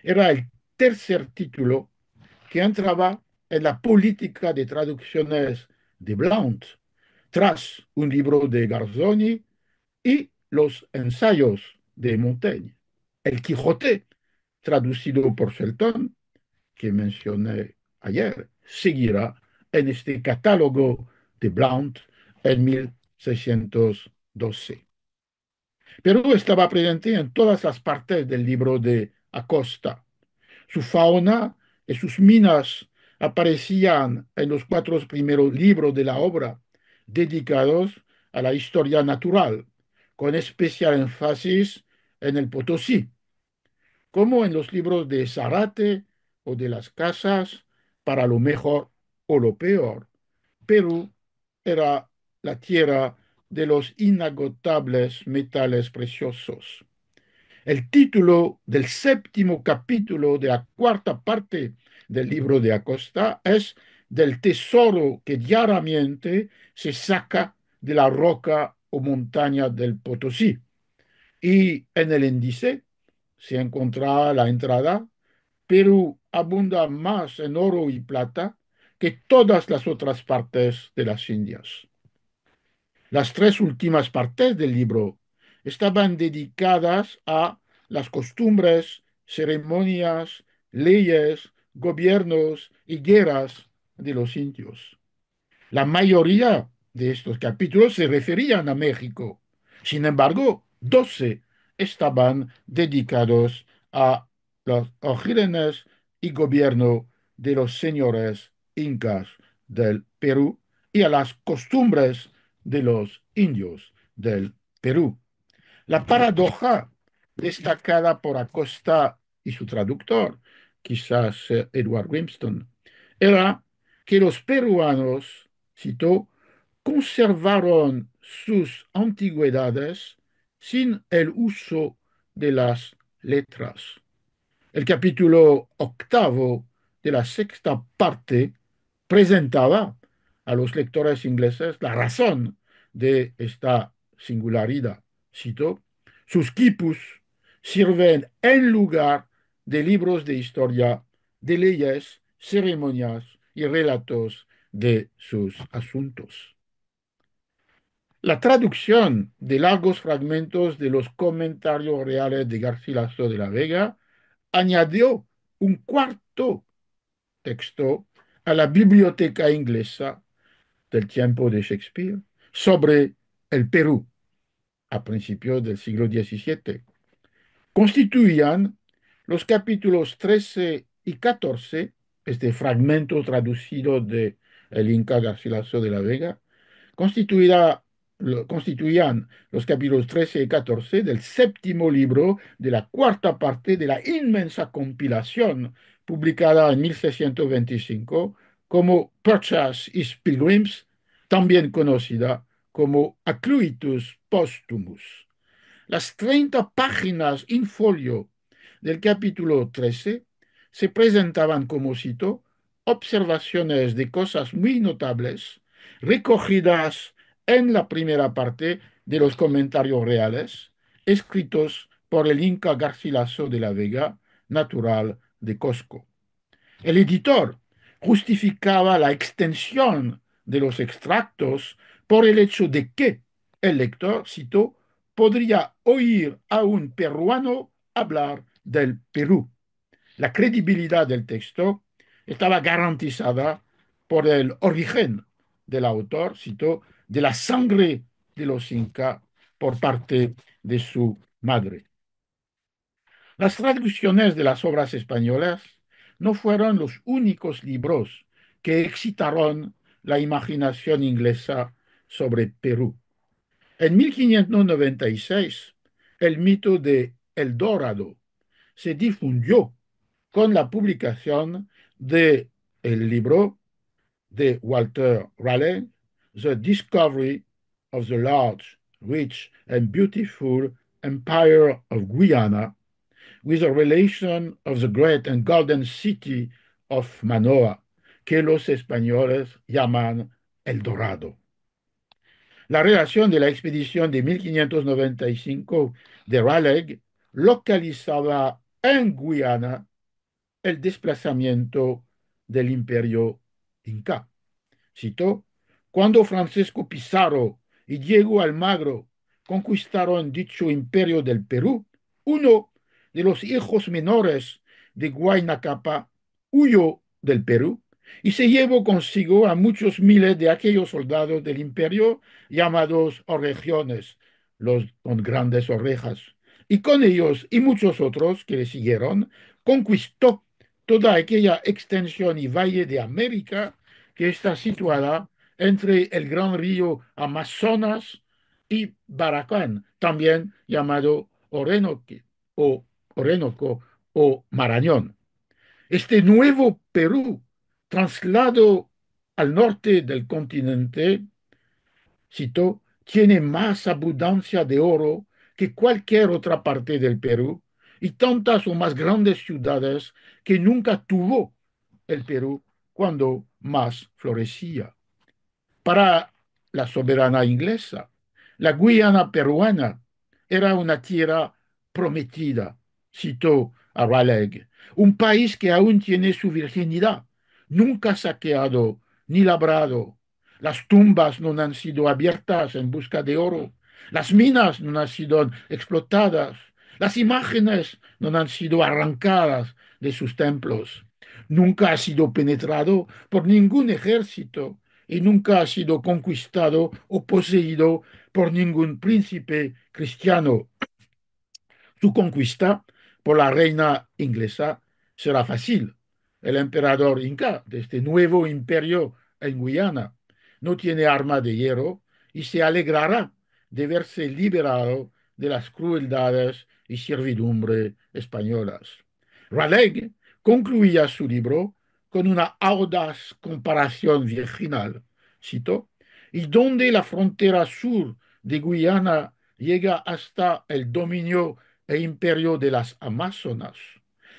Era el tercer título que entraba en la política de traducciones de Blount, tras un libro de Garzoni y los ensayos de Montaigne. El Quijote, traducido por Shelton, que mencioné ayer, seguirá en este catálogo de Blount en 1612. Pero estaba presente en todas las partes del libro de Acosta, su fauna y sus minas aparecían en los cuatro primeros libros de la obra, dedicados a la historia natural, con especial énfasis en el Potosí, como en los libros de Zarate o de las casas, para lo mejor o lo peor. Perú era la tierra de los inagotables metales preciosos el título del séptimo capítulo de la cuarta parte del libro de Acosta es del tesoro que diariamente se saca de la roca o montaña del Potosí. Y en el índice se encuentra la entrada, Perú abunda más en oro y plata que todas las otras partes de las Indias. Las tres últimas partes del libro estaban dedicadas a las costumbres, ceremonias, leyes, gobiernos y guerras de los indios. La mayoría de estos capítulos se referían a México. Sin embargo, 12 estaban dedicados a los orígenes y gobierno de los señores incas del Perú y a las costumbres de los indios del Perú. La paradoja destacada por Acosta y su traductor, quizás eh, Edward Winston, era que los peruanos, citó, conservaron sus antigüedades sin el uso de las letras. El capítulo octavo de la sexta parte presentaba a los lectores ingleses la razón de esta singularidad cito, sus quipus sirven en lugar de libros de historia, de leyes, ceremonias y relatos de sus asuntos. La traducción de largos fragmentos de los comentarios reales de Garcilaso de la Vega añadió un cuarto texto a la biblioteca inglesa del tiempo de Shakespeare sobre el Perú a principios del siglo XVII. Constituían los capítulos 13 y 14, este fragmento traducido de el Inca Garcilaso de la Vega, constituían los capítulos 13 y 14 del séptimo libro de la cuarta parte de la inmensa compilación publicada en 1625 como Purchas is Pilgrims, también conocida como acluitus Postumus. Las 30 páginas in folio del capítulo 13 se presentaban como cito observaciones de cosas muy notables recogidas en la primera parte de los comentarios reales escritos por el Inca Garcilaso de la Vega, natural de Cosco. El editor justificaba la extensión de los extractos por el hecho de que el lector, citó, podría oír a un peruano hablar del Perú. La credibilidad del texto estaba garantizada por el origen del autor, citó, de la sangre de los incas por parte de su madre. Las traducciones de las obras españolas no fueron los únicos libros que excitaron la imaginación inglesa sobre Perú. En 1596, el mito de El Dorado se difundió con la publicación de el libro de Walter Raleigh, The Discovery of the Large, Rich and Beautiful Empire of Guyana, with a relation of the great and golden city of Manoa, que los españoles llaman El Dorado. La relación de la expedición de 1595 de Raleigh localizaba en Guyana el desplazamiento del imperio inca. Citó, cuando Francisco Pizarro y Diego Almagro conquistaron dicho imperio del Perú, uno de los hijos menores de Guaynacapa huyó del Perú y se llevó consigo a muchos miles de aquellos soldados del imperio llamados oregiones, los con grandes orejas. Y con ellos y muchos otros que le siguieron, conquistó toda aquella extensión y valle de América que está situada entre el gran río Amazonas y Baracán, también llamado Orenoque o Orenoco o Marañón. Este nuevo Perú Translado al norte del continente, cito, tiene más abundancia de oro que cualquier otra parte del Perú y tantas o más grandes ciudades que nunca tuvo el Perú cuando más florecía. Para la soberana inglesa, la Guayana peruana era una tierra prometida, citó a Raleigh, un país que aún tiene su virginidad nunca saqueado ni labrado. Las tumbas no han sido abiertas en busca de oro. Las minas no han sido explotadas. Las imágenes no han sido arrancadas de sus templos. Nunca ha sido penetrado por ningún ejército y nunca ha sido conquistado o poseído por ningún príncipe cristiano. Su conquista por la reina inglesa será fácil, el emperador Inca, de este nuevo imperio en Guyana. No tiene arma de hierro y se alegrará de verse liberado de las crueldades y servidumbre españolas. Raleigh concluía su libro con una audaz comparación virginal, cito, y donde la frontera sur de Guyana llega hasta el dominio e imperio de las Amazonas.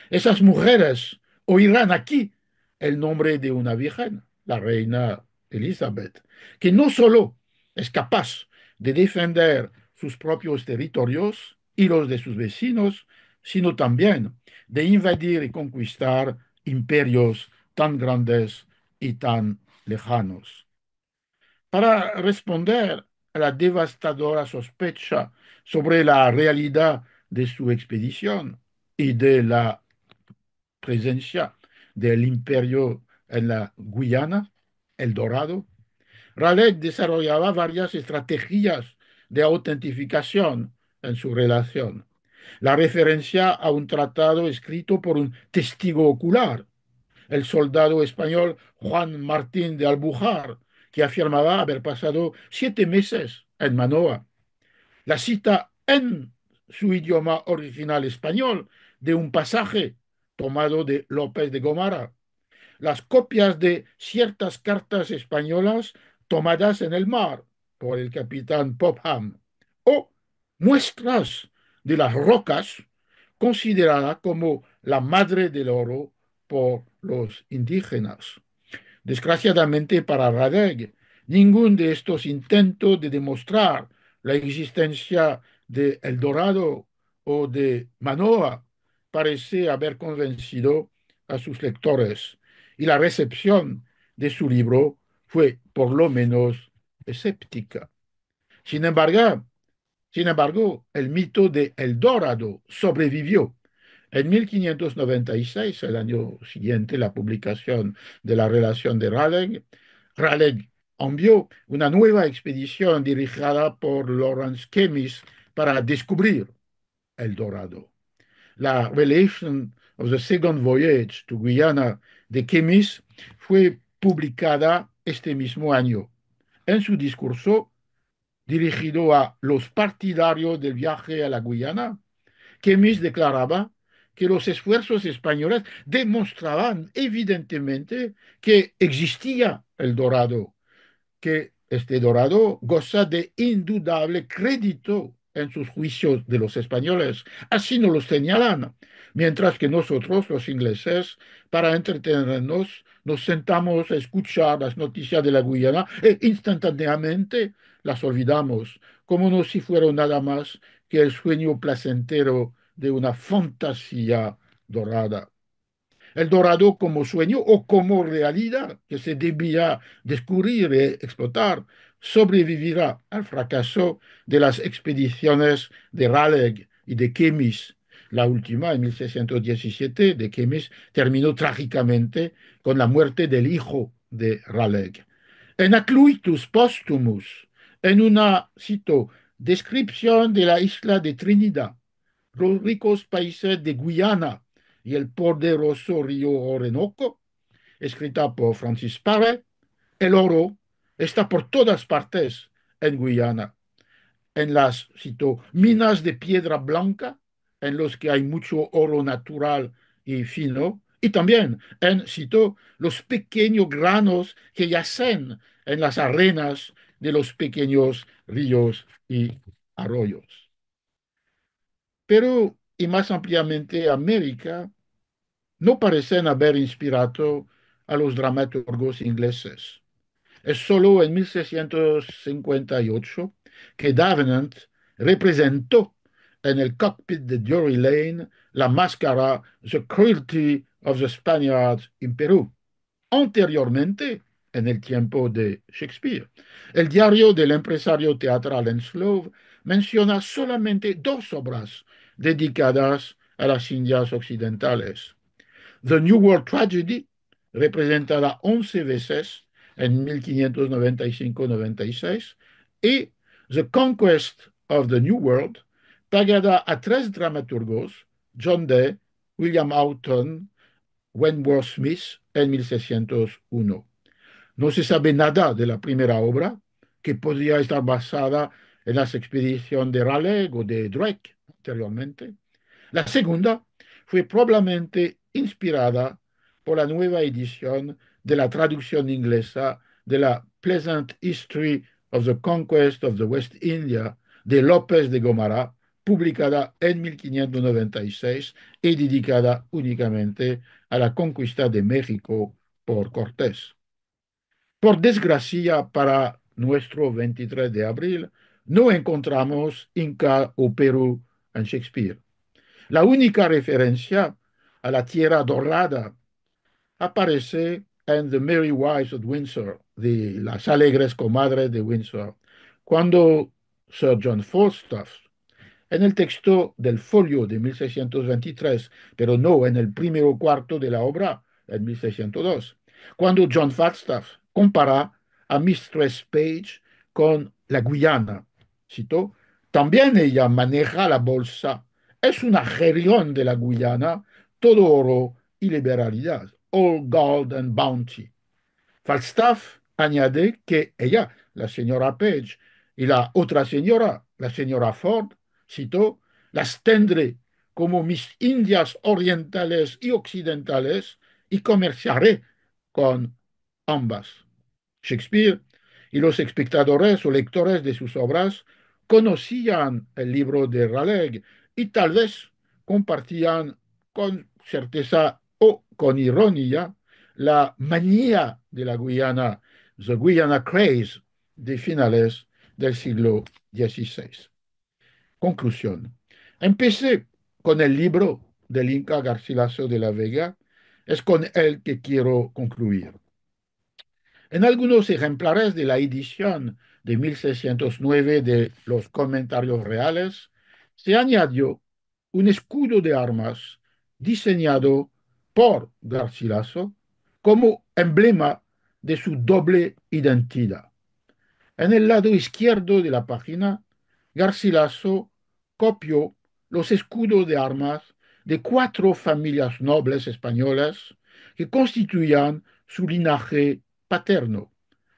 Esas mujeres oirán aquí el nombre de una virgen, la reina Elizabeth, que no solo es capaz de defender sus propios territorios y los de sus vecinos, sino también de invadir y conquistar imperios tan grandes y tan lejanos. Para responder a la devastadora sospecha sobre la realidad de su expedición y de la presencia del imperio en la Guyana, El Dorado, Raleigh desarrollaba varias estrategias de autentificación en su relación. La referencia a un tratado escrito por un testigo ocular, el soldado español Juan Martín de Albujar, que afirmaba haber pasado siete meses en Manoa. La cita en su idioma original español de un pasaje tomado de López de Gomara, las copias de ciertas cartas españolas tomadas en el mar por el capitán Popham, o muestras de las rocas consideradas como la madre del oro por los indígenas. Desgraciadamente para Radeg, ningún de estos intentos de demostrar la existencia de El Dorado o de Manoa parece haber convencido a sus lectores y la recepción de su libro fue por lo menos escéptica. Sin embargo, sin embargo, el mito de El Dorado sobrevivió. En 1596, el año siguiente, la publicación de la relación de Raleigh, Raleigh envió una nueva expedición dirigida por Lawrence Chemis para descubrir El Dorado la Relation of the Second Voyage to Guyana de Kemis fue publicada este mismo año. En su discurso, dirigido a los partidarios del viaje a la Guyana, Kemis declaraba que los esfuerzos españoles demostraban evidentemente que existía el dorado, que este dorado goza de indudable crédito en sus juicios de los españoles. Así nos los señalan, mientras que nosotros, los ingleses, para entretenernos, nos sentamos a escuchar las noticias de la Guyana e instantáneamente las olvidamos, como no si fuera nada más que el sueño placentero de una fantasía dorada. El dorado como sueño o como realidad que se debía descubrir y e explotar, sobrevivirá al fracaso de las expediciones de Raleigh y de Kemis. La última, en 1617, de Kemis terminó trágicamente con la muerte del hijo de Raleigh. En Acluitus Postumus, en una, cito, descripción de la isla de Trinidad, los ricos países de Guyana y el poderoso río Orinoco, escrita por Francis Paré, el oro está por todas partes en Guyana, en las, cito, minas de piedra blanca, en los que hay mucho oro natural y fino, y también en, cito, los pequeños granos que yacen en las arenas de los pequeños ríos y arroyos. Pero, y más ampliamente, América no parecen haber inspirado a los dramaturgos ingleses es solo en 1658 que Davenant representó en el cockpit de Drury Lane la máscara The Cruelty of the Spaniards in Peru». Anteriormente, en el tiempo de Shakespeare, el diario del empresario teatral Enslow menciona solamente dos obras dedicadas a las Indias Occidentales. The New World Tragedy, representada once veces, en 1595-96, y The Conquest of the New World, pagada a tres dramaturgos, John Day, William Houghton, Wentworth Smith, en 1601. No se sabe nada de la primera obra, que podría estar basada en las expediciones de Raleigh o de Drake anteriormente. La segunda fue probablemente inspirada por la nueva edición de la traducción inglesa de la Pleasant History of the Conquest of the West India de López de Gomara, publicada en 1596 y dedicada únicamente a la conquista de México por Cortés. Por desgracia para nuestro 23 de abril, no encontramos Inca o Perú en Shakespeare. La única referencia a la Tierra Dorada aparece and the Merry Wives of Windsor, de las alegres comadres de Windsor, cuando Sir John Falstaff, en el texto del folio de 1623, pero no en el primero cuarto de la obra, en 1602, cuando John Falstaff compara a Mistress Page con la Guyana, citó, también ella maneja la bolsa, es una gerión de la Guyana, todo oro y liberalidad. All Gold and Bounty. Falstaff añade que ella, la señora Page, y la otra señora, la señora Ford, citó, las tendré como mis indias orientales y occidentales y comerciaré con ambas. Shakespeare y los espectadores o lectores de sus obras conocían el libro de Raleigh y tal vez compartían con certeza o, con ironía, la manía de la Guyana, the Guyana craze de finales del siglo XVI. Conclusión. Empecé con el libro del Inca Garcilaso de la Vega, es con él que quiero concluir. En algunos ejemplares de la edición de 1609 de los comentarios reales, se añadió un escudo de armas diseñado por Garcilaso como emblema de su doble identidad. En el lado izquierdo de la página, Garcilaso copió los escudos de armas de cuatro familias nobles españolas que constituían su linaje paterno.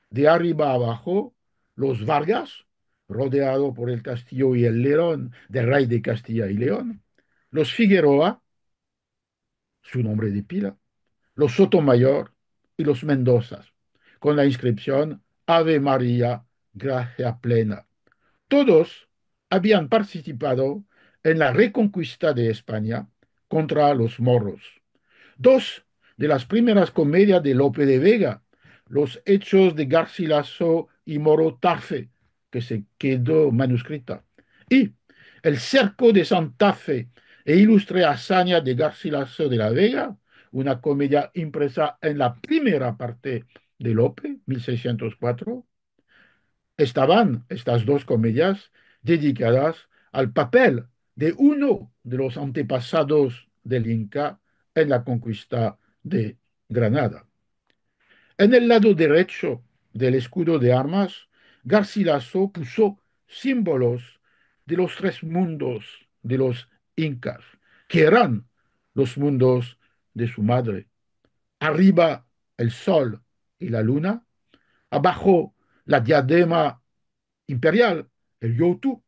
De arriba abajo, los Vargas, rodeado por el Castillo y el León, del rey de Castilla y León, los Figueroa, su nombre de pila, los Sotomayor y los Mendoza, con la inscripción Ave María, gracia plena. Todos habían participado en la reconquista de España contra los morros. Dos de las primeras comedias de Lope de Vega, los hechos de Garcilaso y Moro Tarfe, que se quedó manuscrita, y el cerco de Santa Fe, e ilustre hazaña de Garcilaso de la Vega, una comedia impresa en la primera parte de Lope, 1604. Estaban estas dos comedias dedicadas al papel de uno de los antepasados del Inca en la conquista de Granada. En el lado derecho del escudo de armas, Garcilaso puso símbolos de los tres mundos de los incas, que eran los mundos de su madre. Arriba el sol y la luna, abajo la diadema imperial, el Yotu,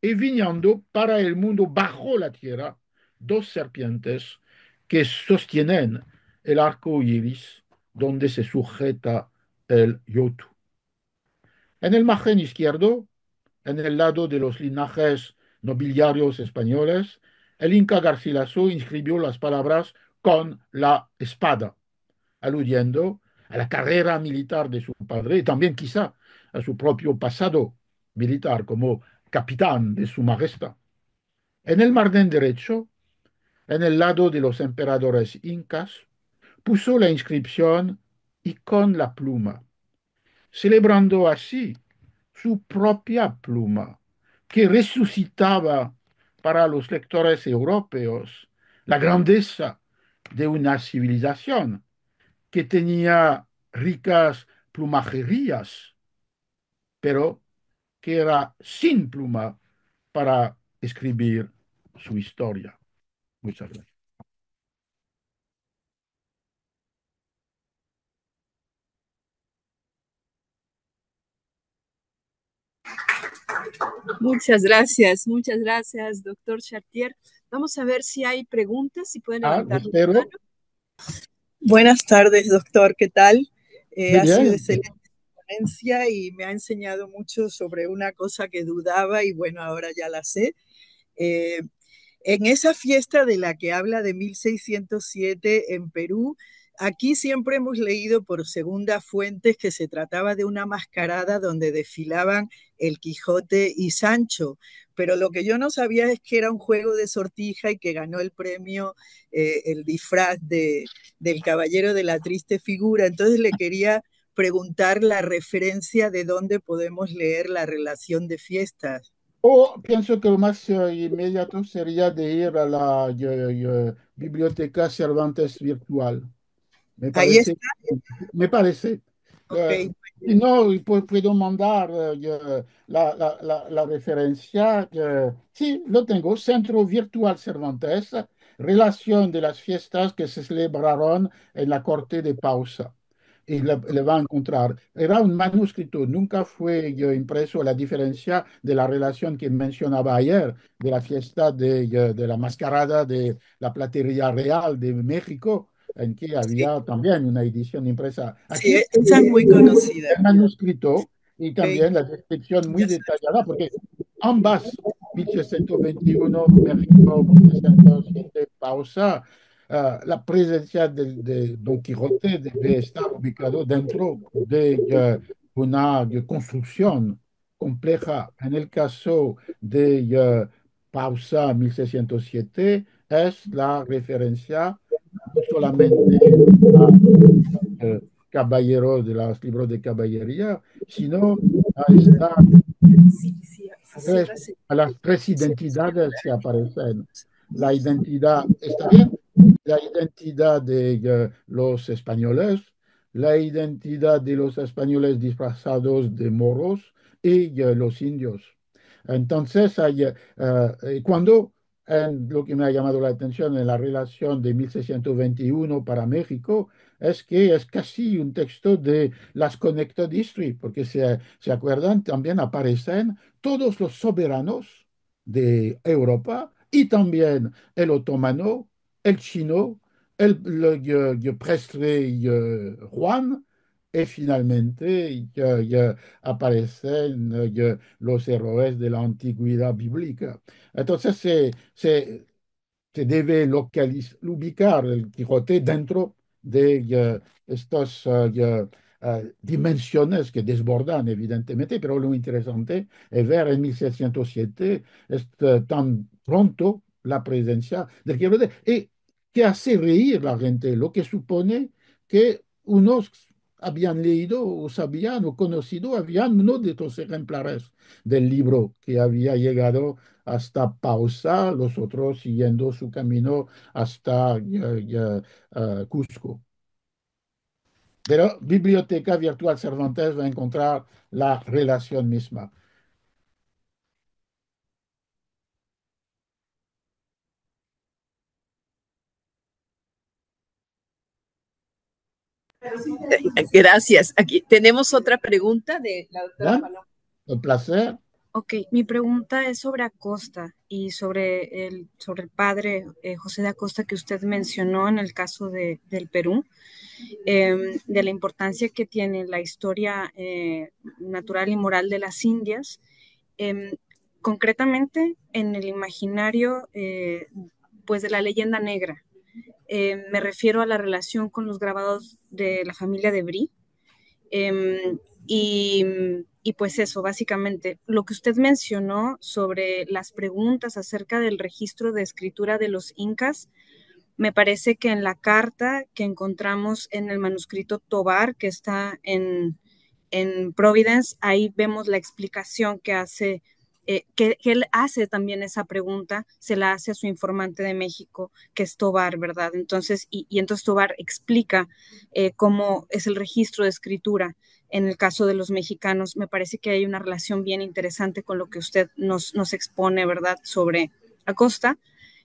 y viniendo para el mundo bajo la tierra dos serpientes que sostienen el arco iris donde se sujeta el Yotu. En el margen izquierdo, en el lado de los linajes nobiliarios españoles, el Inca Garcilaso inscribió las palabras con la espada, aludiendo a la carrera militar de su padre y también quizá a su propio pasado militar como capitán de su majestad. En el mardén derecho, en el lado de los emperadores incas, puso la inscripción y con la pluma, celebrando así su propia pluma, que resucitaba para los lectores europeos la grandeza de una civilización que tenía ricas plumajerías, pero que era sin pluma para escribir su historia. Muchas gracias. Muchas gracias, muchas gracias, doctor Chartier. Vamos a ver si hay preguntas, si pueden ah, Buenas tardes, doctor, ¿qué tal? Eh, ha sido excelente conferencia y me ha enseñado mucho sobre una cosa que dudaba y bueno, ahora ya la sé. Eh, en esa fiesta de la que habla de 1607 en Perú, Aquí siempre hemos leído por segunda fuentes que se trataba de una mascarada donde desfilaban el Quijote y Sancho, pero lo que yo no sabía es que era un juego de sortija y que ganó el premio eh, el disfraz de, del Caballero de la Triste Figura. Entonces le quería preguntar la referencia de dónde podemos leer la relación de fiestas. oh, pienso que lo más eh, inmediato sería de ir a la biblioteca Cervantes virtual. Me parece, Me parece. si eh, no, pues puedo mandar eh, la, la, la, referencia. Eh, sí, lo tengo. Centro Virtual Cervantes, relación de las fiestas que se celebraron en la corte de pausa. Y le, va a encontrar. Era un manuscrito, nunca fue impreso, la diferencia de la relación que mencionaba ayer, de la fiesta de, de la mascarada de la platería real de México, en que había también una edición impresa. sí, e es muy conocida. El manuscrito y también la descripción muy detallada, porque ambas, 1621, México, de pausa, ah, la presencia de, Don Quijote debe estar ubicado dentro de una construcción compleja. En el caso de pausa 1607, es la referencia no solamente a, caballeros de los libros de caballería, sino a, las tres identidades que aparecen. La identidad, está bien, la identidad de eh, los españoles, la identidad de los españoles disfrazados de moros y eh, los indios. Entonces, hay, eh, cuando lo que me ha llamado la atención en la relación de 1621 para México es que es casi un texto de las Connected History, porque se, se acuerdan, también aparecen todos los soberanos de Europa y también el otomano, el chino, el, el, Juan, y finalmente aparecen eh, los errores de la antigüedad bíblica. Entonces se, se, debe ubicar el Quijote dentro de estas eh, eh, dimensiones que desbordan evidentemente, pero lo interesante es ver en 1607 este, tan pronto la presencia del Quijote y que hace reír la gente, lo que supone que unos habían leído o sabían o conocido, habían uno de estos ejemplares del libro que había llegado hasta Pausa, los otros siguiendo su camino hasta ah, Cusco. Pero Biblioteca Virtual Cervantes va a encontrar la relación misma. Gracias. Aquí tenemos otra pregunta de la doctora Paloma. Un placer. Ok, mi pregunta es sobre Acosta y sobre el, sobre el padre eh, José de Acosta que usted mencionó en el caso de, del Perú, em, de la importancia que tiene la historia eh, natural y moral de las Indias, em, concretamente en el imaginario eh, pues de la leyenda negra, Em, me refiero a la relación con los grabados de la familia de Brie. Em, y, pues eso, básicamente, lo que usted mencionó sobre las preguntas acerca del registro de escritura de los incas, me parece que en la carta que encontramos en el manuscrito Tobar, que está en, en Providence, ahí vemos la explicación que hace eh, que, él hace también esa pregunta, se la hace a su informante de México, que es Tobar, ¿verdad? Entonces, y, entonces Tobar explica eh, cómo es el registro de escritura en el caso de los mexicanos. Me parece que hay una relación bien interesante con lo que usted nos, nos expone, ¿verdad?, sobre Acosta.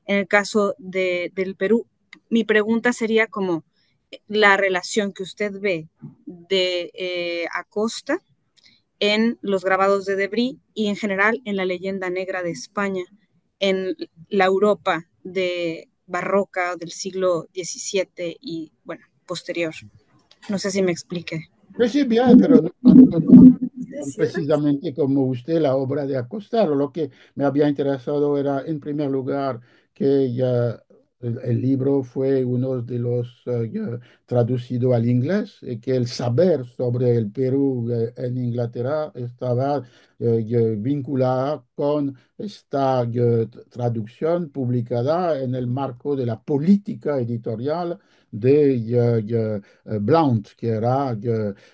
En el caso de, del Perú, mi pregunta sería como eh, la relación que usted ve de Acosta en los grabados de Debris y en general en la leyenda negra de España, en la Europa de barroca del siglo XVII y, bueno, posterior. No sé si me explique. sí, bien, pero no, precisamente como usted la obra de Acostar. Lo que me había interesado era, en primer lugar, que ella el, libro fue uno de los eh, traducidos al inglés, y eh, que el saber sobre el Perú eh, en Inglaterra estaba eh, vinculada con esta eh, traducción publicada en el marco de la política editorial de eh, Blount, que era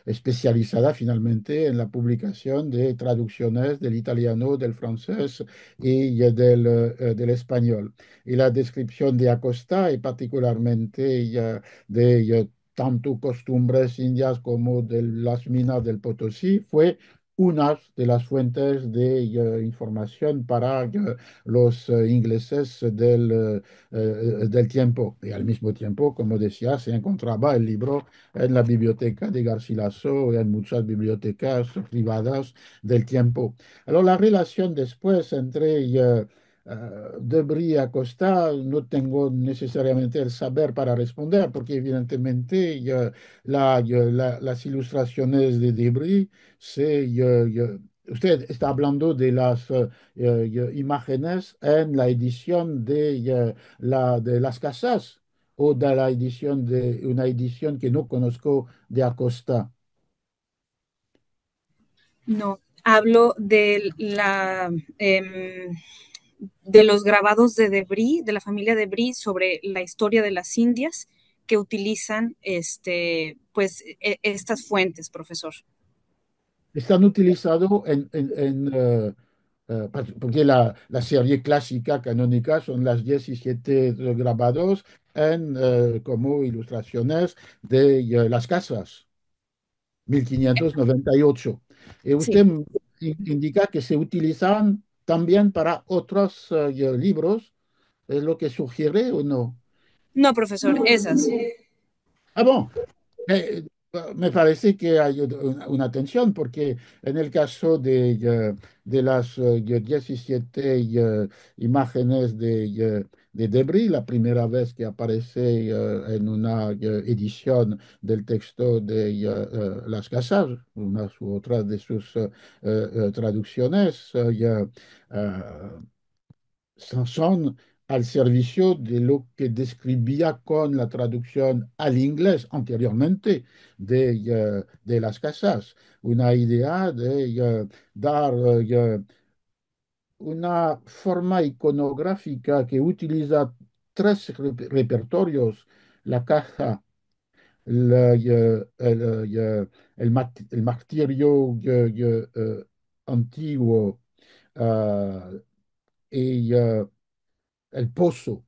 especializada finalmente en la publicación de traducciones del italiano, del francés y del, español. Y la descripción de Acosta y particularmente de tanto costumbres indias como de las minas del Potosí fue una de las fuentes de eh, información para eh, los eh, ingleses del, del, tiempo. Y al mismo tiempo, como decía, se encontraba el libro en la biblioteca de Garcilaso y en muchas bibliotecas privadas del tiempo. Alors la relación después entre Ah, Debris Acosta no tengo necesariamente el saber para responder, porque evidentemente las ilustraciones de Debris se... usted está hablando de las eh, imágenes en la edición de, la, de las casas o de la edición de una edición que no conozco de Acosta. No, hablo de la em, de los grabados de Debris, de la familia De Debris, sobre la historia de las Indias que utilizan este, pues, e, estas fuentes, profesor. Están utilizados en, eh, eh, pues, porque la, serie clásica canónica son las 17 grabados en, eh, como ilustraciones de las casas, 1598. Y usted indica que se utilizan también para otros eh, libros? ¿Es lo que sugiere o no? No, profesor, es así Ah, bueno. me parece que hay una tensión porque en el caso de, eh, de las 17 eh, imágenes de débris la première vez qui apparaissait non eh, éditionne eh, del texto de eh, las casage sous des sourcesnaire al service de lo que descri con la traduction à l'inglaise antérieurement de las casas una i ideaa d' de una forma iconográfica que utiliza tres repertorios, la caja, el, el, antiguo y el pozo,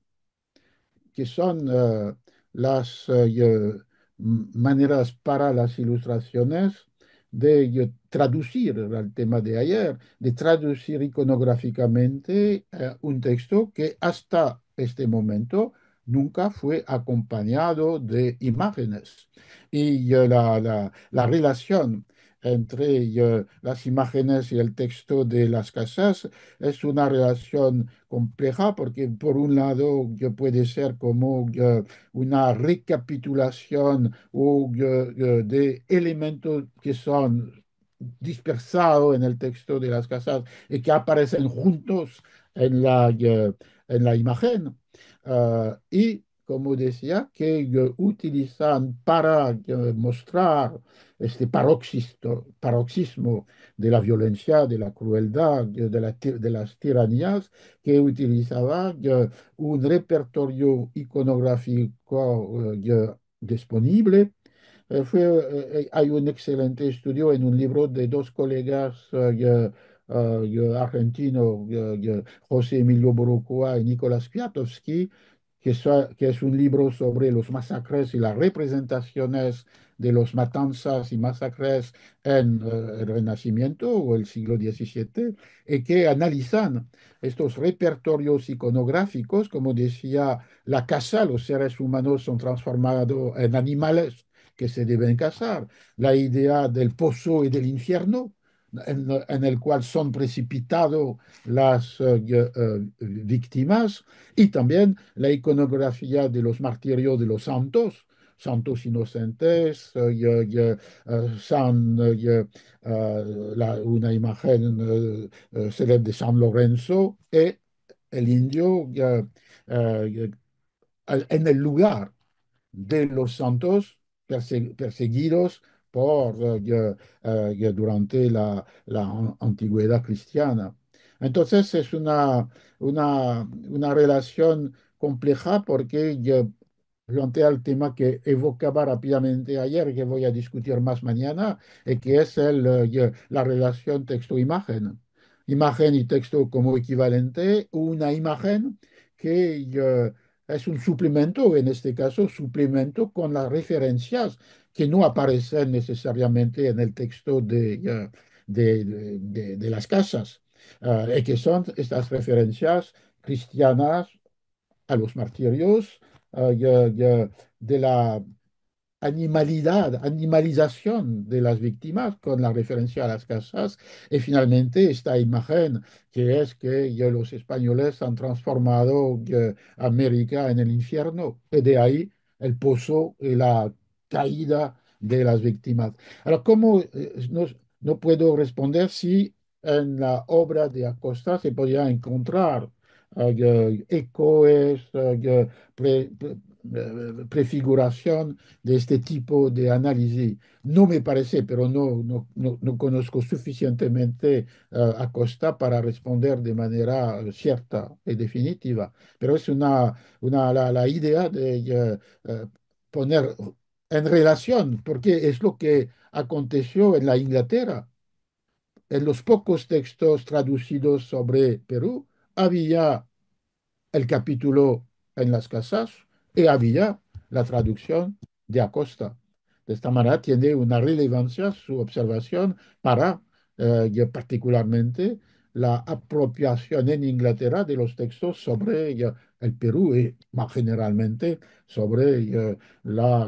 que son eh, las eh, eh, maneras para las ilustraciones de traducir el tema de ayer, de traducir iconográficamente eh, un texto que hasta este momento nunca fue acompañado de imágenes. Y la, la relación entre las imágenes y el texto de las casas. Es una relación compleja porque por un lado puede ser como eh, una recapitulación o eh, eh, de elementos que son dispersados en el texto de las casas y que aparecen juntos en la, en la imagen. Ah, y como decía, que utilizan para eh, mostrar este paroxismo de la violencia, de la crueldad, eh, de, las tiranías, que utilizaba eh, un repertorio iconográfico disponible hay un excelente estudio en un libro de dos colegas argentinos, José Emilio Borocoa y Nicolás Piatowski, Ah, que, es un libro sobre los masacres y las representaciones de los matanzas y masacres en eh, el Renacimiento o el siglo XVII, y que analizan estos repertorios iconográficos, como decía, la caza, los seres humanos son transformados en animales que se deben cazar, la idea del pozo y del infierno, en, el cual son precipitados las eh, eh, víctimas y también la iconografía de los martirios de los santos, santos inocentes, eh, la, una imagen célebre de San Lorenzo y e el indio en el lugar de los santos perseguidos eh, eh, durante la, antigüedad cristiana. Entonces es una, una, una, relación compleja porque yo plantea el tema que evocaba rápidamente ayer, que voy a discutir más mañana, y eh, que es el, la relación texto-imagen. Imagen y texto como equivalente, una imagen que... Yo, es un suplemento, en este caso, suplemento con las referencias que no aparecen necesariamente en el texto de, de, las casas, y ah, eh, que son estas referencias cristianas a los martirios, ah, de la animalidad, animalización de las víctimas con la referencia a las casas y finalmente esta imagen que es que los españoles han transformado eh, América en el infierno y de ahí el pozo y la caída de las víctimas. Ahora, ¿cómo eh, no, puedo responder si en la obra de Acosta se podía encontrar eh, ecoes, eh, prefiguración de este tipo de análisis. No me parece, pero no, no, conozco suficientemente eh, a Costa para responder de manera cierta y definitiva. Pero es una, una la, idea de eh, poner en relación, porque es lo que aconteció en la Inglaterra. En los pocos textos traducidos sobre Perú había el capítulo en las casas, y había la traducción de Acosta. De esta manera tiene una relevancia su observación para eh, particularmente la apropiación en Inglaterra de los textos sobre eh, el Perú y más generalmente sobre eh, la,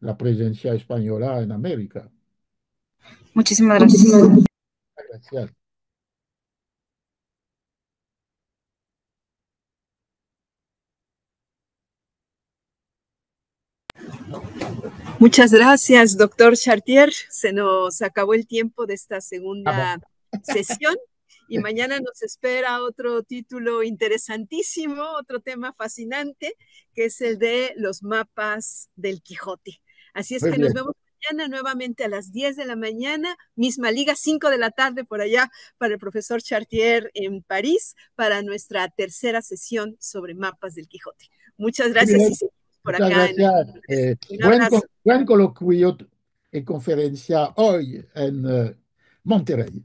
la, presencia española en América. Muchísimas Gracias. Muchas gracias, doctor Chartier. Se nos acabó el tiempo de esta segunda sesión y mañana nos espera otro título interesantísimo, otro tema fascinante, que es el de los mapas del Quijote. Así es que nos vemos mañana nuevamente a las 10 de la mañana, misma liga, 5 de la tarde por allá para el profesor Chartier en París para nuestra tercera sesión sobre mapas del Quijote. Muchas gracias. Muchas Gracias. Eh, buen, buen, coloquio y conferencia hoy en eh, Monterrey.